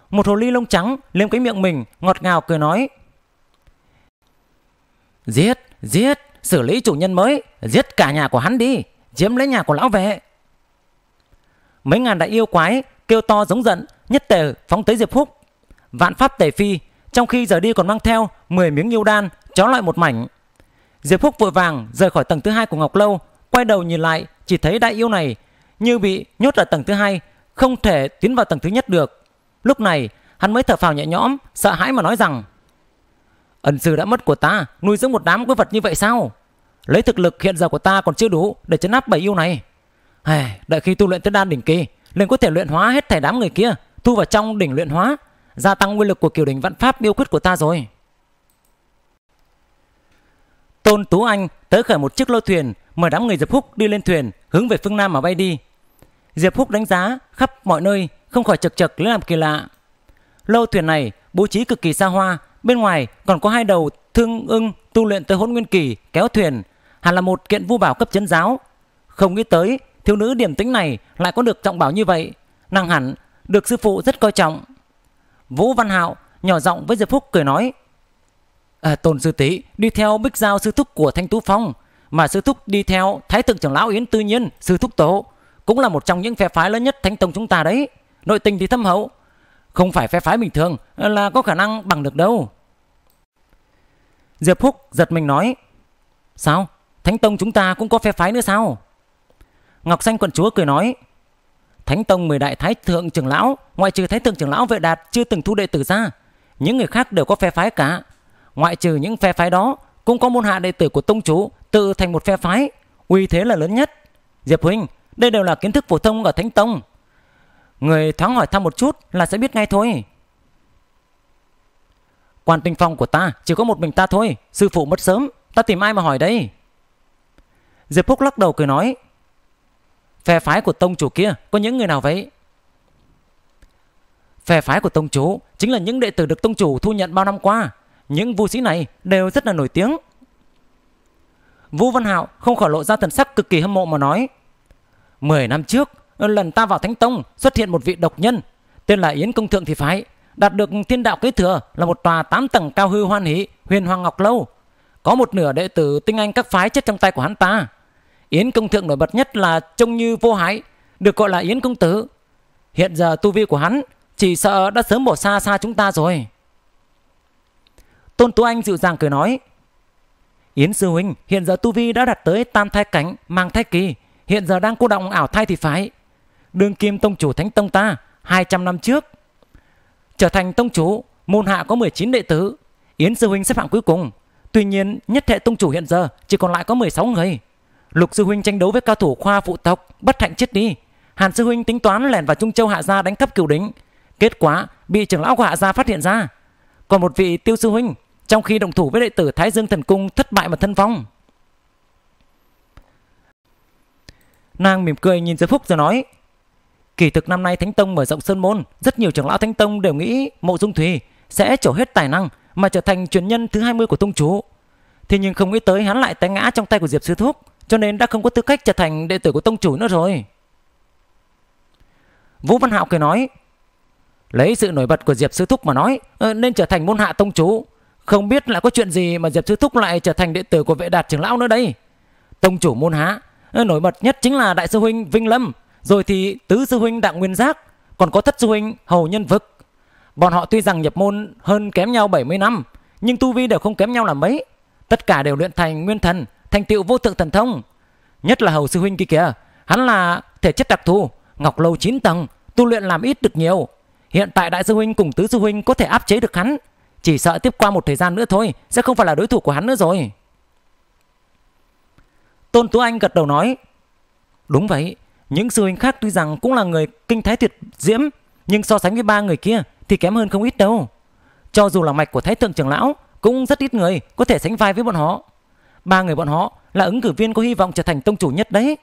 Một hồ ly lông trắng liếm cái miệng mình, ngọt ngào cười nói. Giết, giết, xử lý chủ nhân mới, giết cả nhà của hắn đi, chiếm lấy nhà của lão vệ, Mấy ngàn đại yêu quái kêu to giống giận, nhất tề phóng tới Diệp Phúc. Vạn pháp tề phi, trong khi giờ đi còn mang theo 10 miếng yêu đan, chó loại một mảnh. Diệp Phúc vội vàng rời khỏi tầng thứ hai của Ngọc Lâu, quay đầu nhìn lại chỉ thấy đại yêu này như bị nhốt ở tầng thứ hai, không thể tiến vào tầng thứ nhất được. Lúc này, hắn mới thở phào nhẹ nhõm, sợ hãi mà nói rằng Ẩn sư đã mất của ta, nuôi dưỡng một đám quái vật như vậy sao? Lấy thực lực hiện giờ của ta còn chưa đủ để chấn áp bảy yêu này. Hề, đợi khi tu luyện tới đan đỉnh kỳ, liền có thể luyện hóa hết thảy đám người kia, thu vào trong đỉnh luyện hóa, gia tăng nguyên lực của kiều đỉnh vạn pháp yêu quyết của ta rồi. Tôn Tú Anh tới khởi một chiếc lô thuyền, mời đám người Diệp Húc đi lên thuyền, hướng về phương Nam mà bay đi. Diệp Húc đánh giá khắp mọi nơi, không khỏi chật chật lấy làm kỳ lạ. Lô thuyền này bố trí cực kỳ xa hoa, bên ngoài còn có hai đầu thương ưng tu luyện tới hỗn nguyên kỳ kéo thuyền, hẳn là một kiện vu bảo cấp chấn giáo. Không nghĩ tới thiếu nữ điểm tính này lại có được trọng bảo như vậy, nàng hẳn được sư phụ rất coi trọng. Vũ Văn Hạo nhỏ giọng với Diệp Phúc cười nói: à, "Tôn sư tỷ đi theo Bích Giao sư thúc của Thanh Tú Phong, mà sư thúc đi theo Thái thượng trưởng lão Yến Tư Nhiên, sư thúc tổ, cũng là một trong những phe phái lớn nhất Thánh tông chúng ta đấy, nội tình thì thâm hậu, không phải phe phái bình thường là có khả năng bằng được đâu." Diệp Phúc giật mình nói: "Sao? Thánh tông chúng ta cũng có phe phái nữa sao?" Ngọc Xanh quận chúa cười nói: Thánh tông mười đại thái thượng trưởng lão, ngoại trừ thái thượng trưởng lão Vệ Đạt chưa từng thu đệ tử ra, những người khác đều có phe phái cả. Ngoại trừ những phe phái đó, cũng có môn hạ đệ tử của tông chủ tự thành một phe phái, uy thế là lớn nhất. Diệp huynh, đây đều là kiến thức phổ thông ở Thánh tông. Người thoáng hỏi thăm một chút là sẽ biết ngay thôi. Quan tinh phong của ta chỉ có một mình ta thôi, sư phụ mất sớm, ta tìm ai mà hỏi đây? Diệp Phúc lắc đầu cười nói, Phe phái của tông chủ kia có những người nào vậy? Phe phái của tông chủ chính là những đệ tử được tông chủ thu nhận bao năm qua. Những vu sĩ này đều rất là nổi tiếng. Vũ Văn Hạo không khỏi lộ ra thần sắc cực kỳ hâm mộ mà nói. Mười năm trước, lần ta vào Thánh Tông xuất hiện một vị độc nhân, tên là Yến Công Thượng thì phái đạt được thiên đạo kế thừa là một tòa tám tầng cao hư hoan hỷ, huyền hoàng ngọc lâu. Có một nửa đệ tử tinh anh các phái chết trong tay của hắn ta. Yến công thượng nổi bật nhất là trông như vô hại, được gọi là Yến công tử. Hiện giờ tu vi của hắn chỉ sợ đã sớm bỏ xa xa chúng ta rồi. Tôn Tú Anh dịu dàng cười nói. Yến sư huynh hiện giờ tu vi đã đạt tới tam thai cảnh mang thai kỳ, hiện giờ đang cô động ảo thai thì phải. Đường kim tông chủ thánh tông ta 200 năm trước. Trở thành tông chủ, môn hạ có 19 đệ tử. Yến sư huynh xếp hạng cuối cùng. Tuy nhiên nhất hệ tông chủ hiện giờ chỉ còn lại có 16 người. Lục sư huynh tranh đấu với cao thủ khoa phụ tộc, bất hạnh chết đi. Hàn sư huynh tính toán lẻn vào Trung Châu Hạ gia đánh cắp cửu đỉnh, kết quả bị trưởng lão của Hạ gia phát hiện ra. Còn một vị Tiêu sư huynh trong khi động thủ với đệ tử Thái Dương Thần Cung thất bại mà thân vong. Nàng mỉm cười nhìn giới Phúc rồi nói: Kỳ thực năm nay Thánh Tông mở rộng sơn môn, rất nhiều trưởng lão Thánh Tông đều nghĩ Mộ Dung thủy sẽ trổ hết tài năng mà trở thành truyền nhân thứ 20 của tông chủ. Thế nhưng không nghĩ tới hắn lại té ngã trong tay của Diệp Sư Thúc cho nên đã không có tư cách trở thành đệ tử của tông chủ nữa rồi. Vũ Văn Hạo cười nói, lấy sự nổi bật của Diệp Sư Thúc mà nói, ờ, nên trở thành môn hạ tông chủ. Không biết là có chuyện gì mà Diệp Sư Thúc lại trở thành đệ tử của vệ đạt trưởng lão nữa đây. Tông chủ môn hạ, ờ, nổi bật nhất chính là Đại sư Huynh Vinh Lâm, rồi thì Tứ sư Huynh Đặng Nguyên Giác, còn có Thất sư Huynh Hầu Nhân Vực. Bọn họ tuy rằng nhập môn hơn kém nhau 70 năm, nhưng tu vi đều không kém nhau là mấy. Tất cả đều luyện thành nguyên thần, thành tựu vô thượng thần thông. Nhất là hầu sư huynh kia kìa, hắn là thể chất đặc thù, ngọc lâu chín tầng, tu luyện làm ít được nhiều. Hiện tại đại sư huynh cùng tứ sư huynh có thể áp chế được hắn, chỉ sợ tiếp qua một thời gian nữa thôi sẽ không phải là đối thủ của hắn nữa rồi. Tôn Tú Anh gật đầu nói, đúng vậy, những sư huynh khác tuy rằng cũng là người kinh thái tuyệt diễm, nhưng so sánh với ba người kia thì kém hơn không ít đâu. Cho dù là mạch của thái thượng trưởng lão, cũng rất ít người có thể sánh vai với bọn họ ba người bọn họ là ứng cử viên có hy vọng trở thành tông chủ nhất đấy.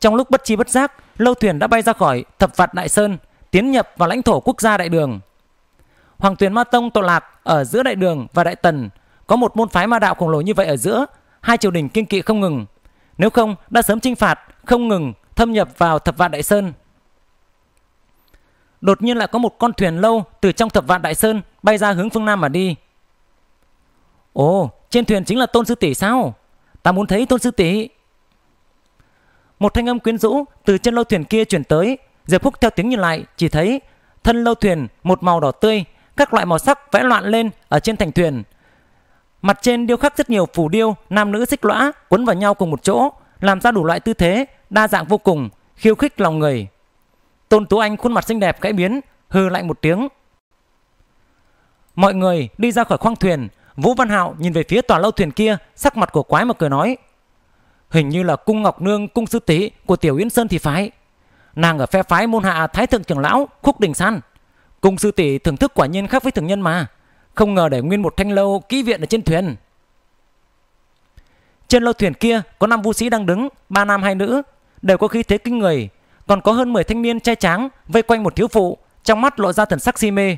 Trong lúc bất chi bất giác, lâu thuyền đã bay ra khỏi thập phạt đại sơn, tiến nhập vào lãnh thổ quốc gia đại đường. Hoàng tuyển ma tông tọa lạc ở giữa đại đường và đại tần, có một môn phái ma đạo khổng lồ như vậy ở giữa, hai triều đình kiên kỵ không ngừng. Nếu không, đã sớm trinh phạt, không ngừng, thâm nhập vào thập vạn đại sơn. Đột nhiên lại có một con thuyền lâu từ trong thập vạn đại sơn bay ra hướng phương Nam mà đi. Ồ, trên thuyền chính là tôn sư tỷ sao? Ta muốn thấy tôn sư tỷ. Một thanh âm quyến rũ từ chân lâu thuyền kia chuyển tới. Diệp Phúc theo tiếng nhìn lại, chỉ thấy thân lâu thuyền một màu đỏ tươi, các loại màu sắc vẽ loạn lên ở trên thành thuyền. Mặt trên điêu khắc rất nhiều phù điêu, nam nữ xích lõa quấn vào nhau cùng một chỗ, làm ra đủ loại tư thế, đa dạng vô cùng, khiêu khích lòng người. Tôn Tú Anh khuôn mặt xinh đẹp khẽ biến, hừ lạnh một tiếng. Mọi người đi ra khỏi khoang thuyền, Vũ Văn Hạo nhìn về phía tòa lâu thuyền kia, sắc mặt của quái mà cười nói. Hình như là cung Ngọc Nương, cung sư tỷ của Tiểu Yến Sơn thì phải. Nàng ở phe phái môn hạ Thái Thượng trưởng Lão, Khúc Đình San. Cung sư tỷ thưởng thức quả nhiên khác với thường nhân mà. Không ngờ để nguyên một thanh lâu ký viện ở trên thuyền. Trên lâu thuyền kia có năm vũ sĩ đang đứng, ba nam hai nữ, đều có khí thế kinh người. Còn có hơn 10 thanh niên trai tráng vây quanh một thiếu phụ, trong mắt lộ ra thần sắc si mê.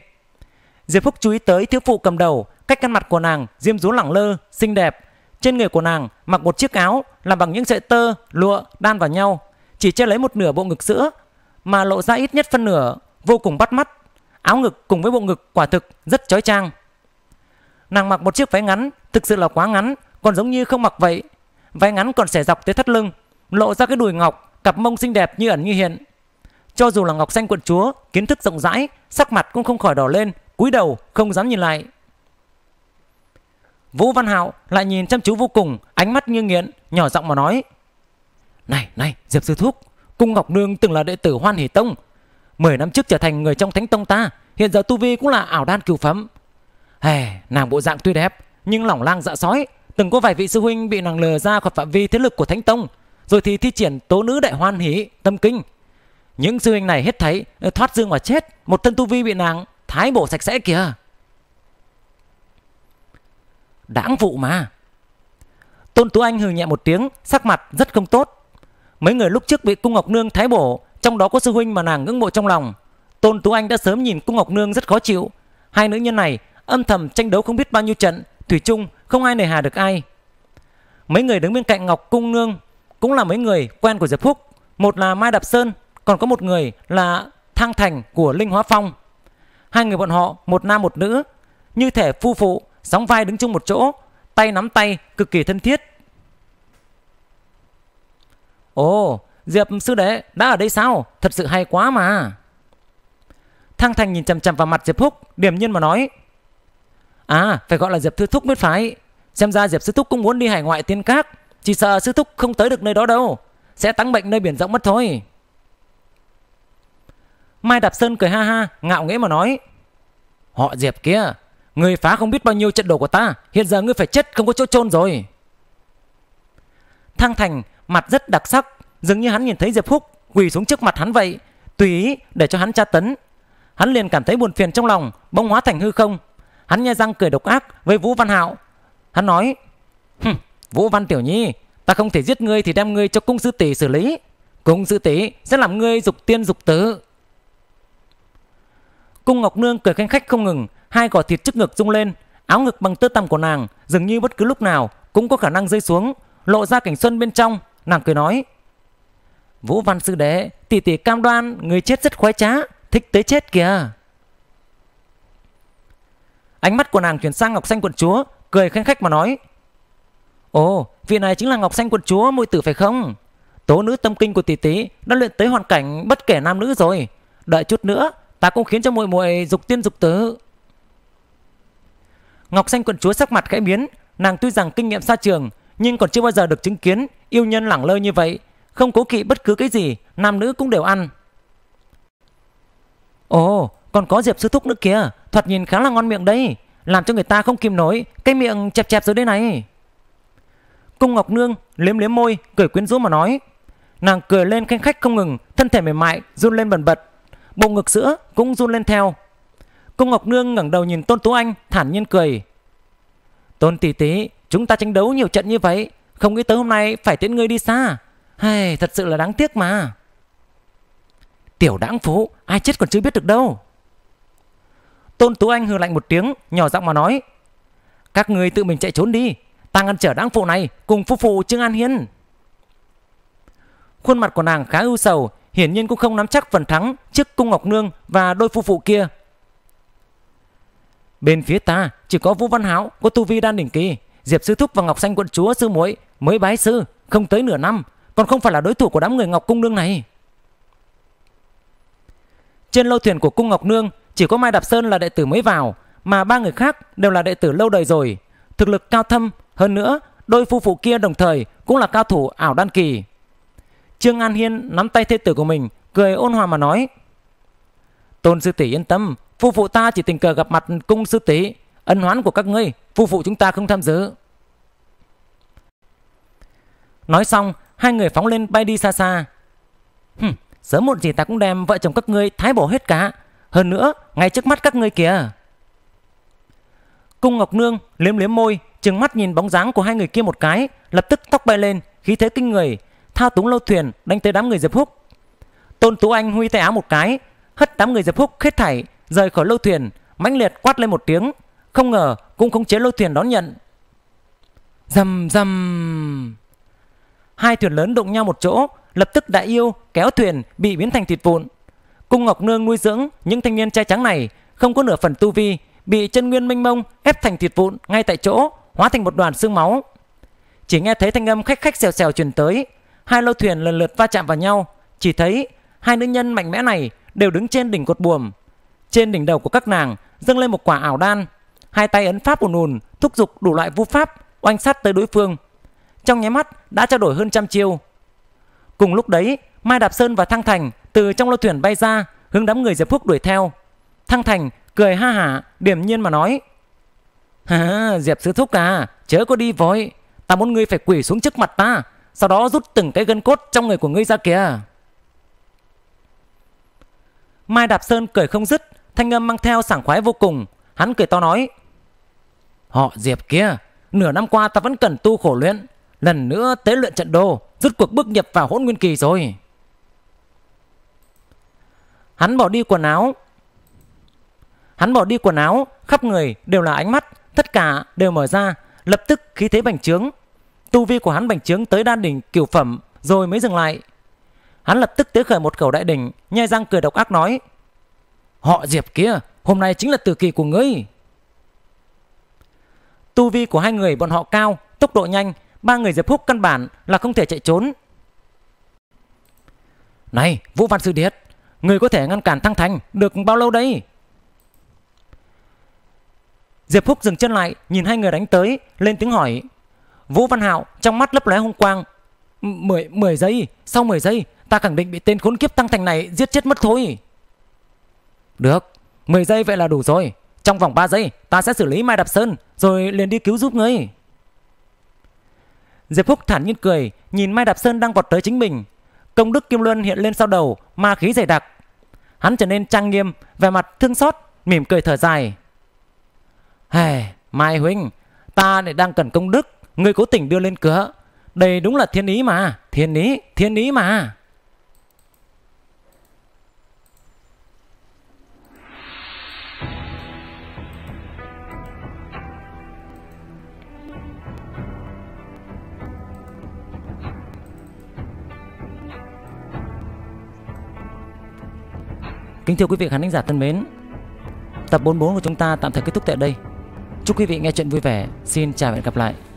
Diệp Phúc chú ý tới thiếu phụ cầm đầu Cách ăn mặt của nàng diêm dúa lẳng lơ, xinh đẹp. Trên người của nàng mặc một chiếc áo làm bằng những sợi tơ, lụa đan vào nhau, chỉ che lấy một nửa bộ ngực sữa mà lộ ra ít nhất phân nửa, vô cùng bắt mắt. Áo ngực cùng với bộ ngực quả thực rất chói trang Nàng mặc một chiếc váy ngắn, thực sự là quá ngắn, còn giống như không mặc vậy. Váy ngắn còn xẻ dọc tới thắt lưng, lộ ra cái đùi ngọc, cặp mông xinh đẹp như ẩn như hiện. Cho dù là Ngọc Xanh quận chúa, kiến thức rộng rãi, sắc mặt cũng không khỏi đỏ lên, cúi đầu không dám nhìn lại. Vũ Văn Hạo lại nhìn chăm chú vô cùng, ánh mắt như nghiện, nhỏ giọng mà nói. Này, này, Diệp Sư Thúc, Cung Ngọc Nương từng là đệ tử Hoan Hỷ Tông. Mười năm trước trở thành người trong Thánh Tông ta, hiện giờ tu vi cũng là ảo đan cửu phẩm. Hề, nàng bộ dạng tuy đẹp, nhưng lỏng lang dạ sói. Từng có vài vị sư huynh bị nàng lừa ra khỏi phạm vi thế lực của Thánh Tông, rồi thì thi triển tố nữ đại hoan hỷ, tâm kinh. Những sư huynh này hết thấy, ờ, thoát dương mà chết, một thân tu vi bị nàng thái bổ sạch sẽ kìa. Đảng vụ mà. Tôn Tú Anh hừ nhẹ một tiếng, sắc mặt rất không tốt. Mấy người lúc trước bị Cung Ngọc Nương thái bổ, trong đó có sư huynh mà nàng ngưỡng mộ trong lòng. Tôn Tú Anh đã sớm nhìn Cung Ngọc Nương rất khó chịu. Hai nữ nhân này âm thầm tranh đấu không biết bao nhiêu trận, thủy chung không ai nề hà được ai. Mấy người đứng bên cạnh Ngọc Cung Nương cũng là mấy người quen của Diệp Phúc, một là Mai Đạp Sơn, còn có một người là Thang Thành của Linh Hóa Phong. Hai người bọn họ, một nam một nữ, như thể phu phụ, sóng vai đứng chung một chỗ, tay nắm tay, cực kỳ thân thiết. Ồ, Diệp sư đệ đã ở đây sao? Thật sự hay quá mà. Thăng Thành nhìn chằm chằm vào mặt Diệp Húc, điềm nhiên mà nói. À, phải gọi là Diệp Thư Thúc mới phải. Xem ra Diệp Sư Thúc cũng muốn đi hải ngoại tiên các, chỉ sợ Sư Thúc không tới được nơi đó đâu, sẽ tăng bệnh nơi biển rộng mất thôi. Mai Đạp Sơn cười ha ha, ngạo nghễ mà nói. Họ Diệp kia, Người phá không biết bao nhiêu trận đồ của ta Hiện giờ ngươi phải chết không có chỗ chôn rồi Thăng Thành mặt rất đặc sắc Dường như hắn nhìn thấy Diệp Phúc quỳ xuống trước mặt hắn vậy Tùy ý để cho hắn tra tấn Hắn liền cảm thấy buồn phiền trong lòng Bông hóa thành hư không Hắn nhai răng cười độc ác với Vũ Văn Hạo Hắn nói Vũ Văn Tiểu Nhi Ta không thể giết ngươi thì đem ngươi cho cung sư tỷ xử lý Cung sư tỷ sẽ làm ngươi dục tiên dục tử Cung Ngọc Nương cười khanh khách không ngừng Hai quả thịt trước ngực rung lên, áo ngực bằng tơ tằm của nàng dường như bất cứ lúc nào cũng có khả năng rơi xuống, lộ ra cảnh xuân bên trong, nàng cười nói: "Vũ Văn sư đệ, tỷ tỷ cam đoan người chết rất khoái trá, thích tới chết kìa." Ánh mắt của nàng chuyển sang Ngọc Xanh quận chúa, cười khen khách mà nói: "Ồ, vị này chính là Ngọc Xanh quận chúa muội tử phải không? Tố nữ tâm kinh của tỷ tỷ đã luyện tới hoàn cảnh bất kể nam nữ rồi, đợi chút nữa ta cũng khiến cho muội muội dục tiên dục tử." Ngọc Xanh quận chúa sắc mặt khẽ biến, nàng tuy rằng kinh nghiệm xa trường nhưng còn chưa bao giờ được chứng kiến yêu nhân lẳng lơ như vậy, không cố kỵ bất cứ cái gì, nam nữ cũng đều ăn. Ồ, còn có Diệp sư thúc nữa kìa, thoạt nhìn khá là ngon miệng đấy, làm cho người ta không kìm nổi, cái miệng chẹp chẹp dưới đây này. Cung Ngọc Nương liếm liếm môi, cười quyến rũ mà nói. Nàng cười lên khen khách không ngừng, thân thể mềm mại run lên bần bật, bầu ngực sữa cũng run lên theo. Cô Ngọc Nương ngẩng đầu nhìn Tôn Tú Anh thản nhiên cười. Tôn tỷ tỷ, chúng ta tranh đấu nhiều trận như vậy, không nghĩ tới hôm nay phải tiễn ngươi đi xa. Hay, thật sự là đáng tiếc mà. Tiểu đáng phú, ai chết còn chưa biết được đâu. Tôn Tú Anh hừ lạnh một tiếng, nhỏ giọng mà nói. Các người tự mình chạy trốn đi, ta ngăn trở đáng phụ này cùng phu phụ Trương An Hiên. Khuôn mặt của nàng khá ưu sầu, hiển nhiên cũng không nắm chắc phần thắng trước cung Ngọc Nương và đôi phu phụ kia. Bên phía ta chỉ có Vũ Văn Háo có tu vi đan đỉnh kỳ, Diệp Sư Thúc và Ngọc Xanh quận chúa sư muội mới bái sư, không tới nửa năm, còn không phải là đối thủ của đám người Ngọc Cung Nương này. Trên lâu thuyền của Cung Ngọc Nương chỉ có Mai Đạp Sơn là đệ tử mới vào, mà ba người khác đều là đệ tử lâu đời rồi, thực lực cao thâm, hơn nữa đôi phu phụ kia đồng thời cũng là cao thủ ảo đan kỳ. Trương An Hiên nắm tay thê tử của mình, cười ôn hòa mà nói: Tôn sư tỷ yên tâm, phu phụ ta chỉ tình cờ gặp mặt cung sư tỷ, ân hoán của các ngươi, phu phụ chúng ta không tham dự. Nói xong, hai người phóng lên bay đi xa xa. Hừm, sớm muộn gì ta cũng đem vợ chồng các ngươi thái bổ hết cả. Hơn nữa, ngay trước mắt các ngươi kìa. Cung Ngọc Nương liếm liếm môi, trừng mắt nhìn bóng dáng của hai người kia một cái, lập tức tóc bay lên, khí thế kinh người, thao túng lâu thuyền đánh tới đám người Diệp Húc. Tôn Tú Anh huy tay áo một cái, hất đám người diệp húc hết thảy rời khỏi lâu thuyền mãnh liệt quát lên một tiếng không ngờ cũng khống chế lâu thuyền đón nhận rầm rầm hai thuyền lớn đụng nhau một chỗ lập tức đại yêu kéo thuyền bị biến thành thịt vụn cung ngọc nương nuôi dưỡng những thanh niên trai trắng này không có nửa phần tu vi bị chân nguyên minh mông ép thành thịt vụn ngay tại chỗ hóa thành một đoàn xương máu chỉ nghe thấy thanh âm khách khách xèo xèo truyền tới hai lô thuyền lần lượt va chạm vào nhau chỉ thấy hai nữ nhân mạnh mẽ này đều đứng trên đỉnh cột buồm. Trên đỉnh đầu của các nàng dâng lên một quả ảo đan, hai tay ấn pháp ùn ùn, thúc giục đủ loại vũ pháp oanh sát tới đối phương. Trong nháy mắt đã trao đổi hơn trăm chiêu. Cùng lúc đấy, Mai Đạp Sơn và Thăng Thành từ trong lô thuyền bay ra, hướng đám người Diệp Phúc đuổi theo. Thăng Thành cười ha hả, điềm nhiên mà nói: "Ha, Diệp sư thúc à, chớ có đi vội, ta muốn ngươi phải quỳ xuống trước mặt ta, sau đó rút từng cái gân cốt trong người của ngươi ra kìa." Mai Đạp Sơn cười không dứt, thanh âm mang theo sảng khoái vô cùng. Hắn cười to nói. Họ Diệp kia, nửa năm qua ta vẫn cần tu khổ luyện. Lần nữa tế luyện trận đồ, rút cuộc bước nhập vào hỗn nguyên kỳ rồi. Hắn bỏ đi quần áo. Hắn bỏ đi quần áo, khắp người đều là ánh mắt, tất cả đều mở ra, lập tức khí thế bành trướng. Tu vi của hắn bành trướng tới đan đỉnh cửu phẩm rồi mới dừng lại. Hắn lập tức tế khởi một khẩu đại đỉnh, nhai răng cười độc ác nói. Họ Diệp kia, hôm nay chính là tử kỳ của ngươi. Tu vi của hai người bọn họ cao, tốc độ nhanh, ba người Diệp Húc căn bản là không thể chạy trốn. Này, Vũ Văn Sư Điệt, người có thể ngăn cản Thăng Thành được bao lâu đây Diệp Húc dừng chân lại, nhìn hai người đánh tới, lên tiếng hỏi. Vũ Văn Hạo trong mắt lấp lóe hung quang. mười mười giây, sau mười giây, Ta khẳng định bị tên khốn kiếp tăng thành này giết chết mất thôi Được 10 giây vậy là đủ rồi Trong vòng 3 giây ta sẽ xử lý Mai Đạp Sơn Rồi liền đi cứu giúp ngươi Diệp Phúc thản nhiên cười Nhìn Mai Đạp Sơn đang vọt tới chính mình Công đức Kim Luân hiện lên sau đầu Ma khí dày đặc Hắn trở nên trang nghiêm Vẻ mặt thương xót Mỉm cười thở dài hey, Mai Huynh Ta lại đang cần công đức Ngươi cố tình đưa lên cửa Đây đúng là thiên ý mà Thiên ý Thiên ý mà Kính thưa quý vị khán thính giả thân mến, tập 44 của chúng ta tạm thời kết thúc tại đây. Chúc quý vị nghe chuyện vui vẻ. Xin chào và hẹn gặp lại.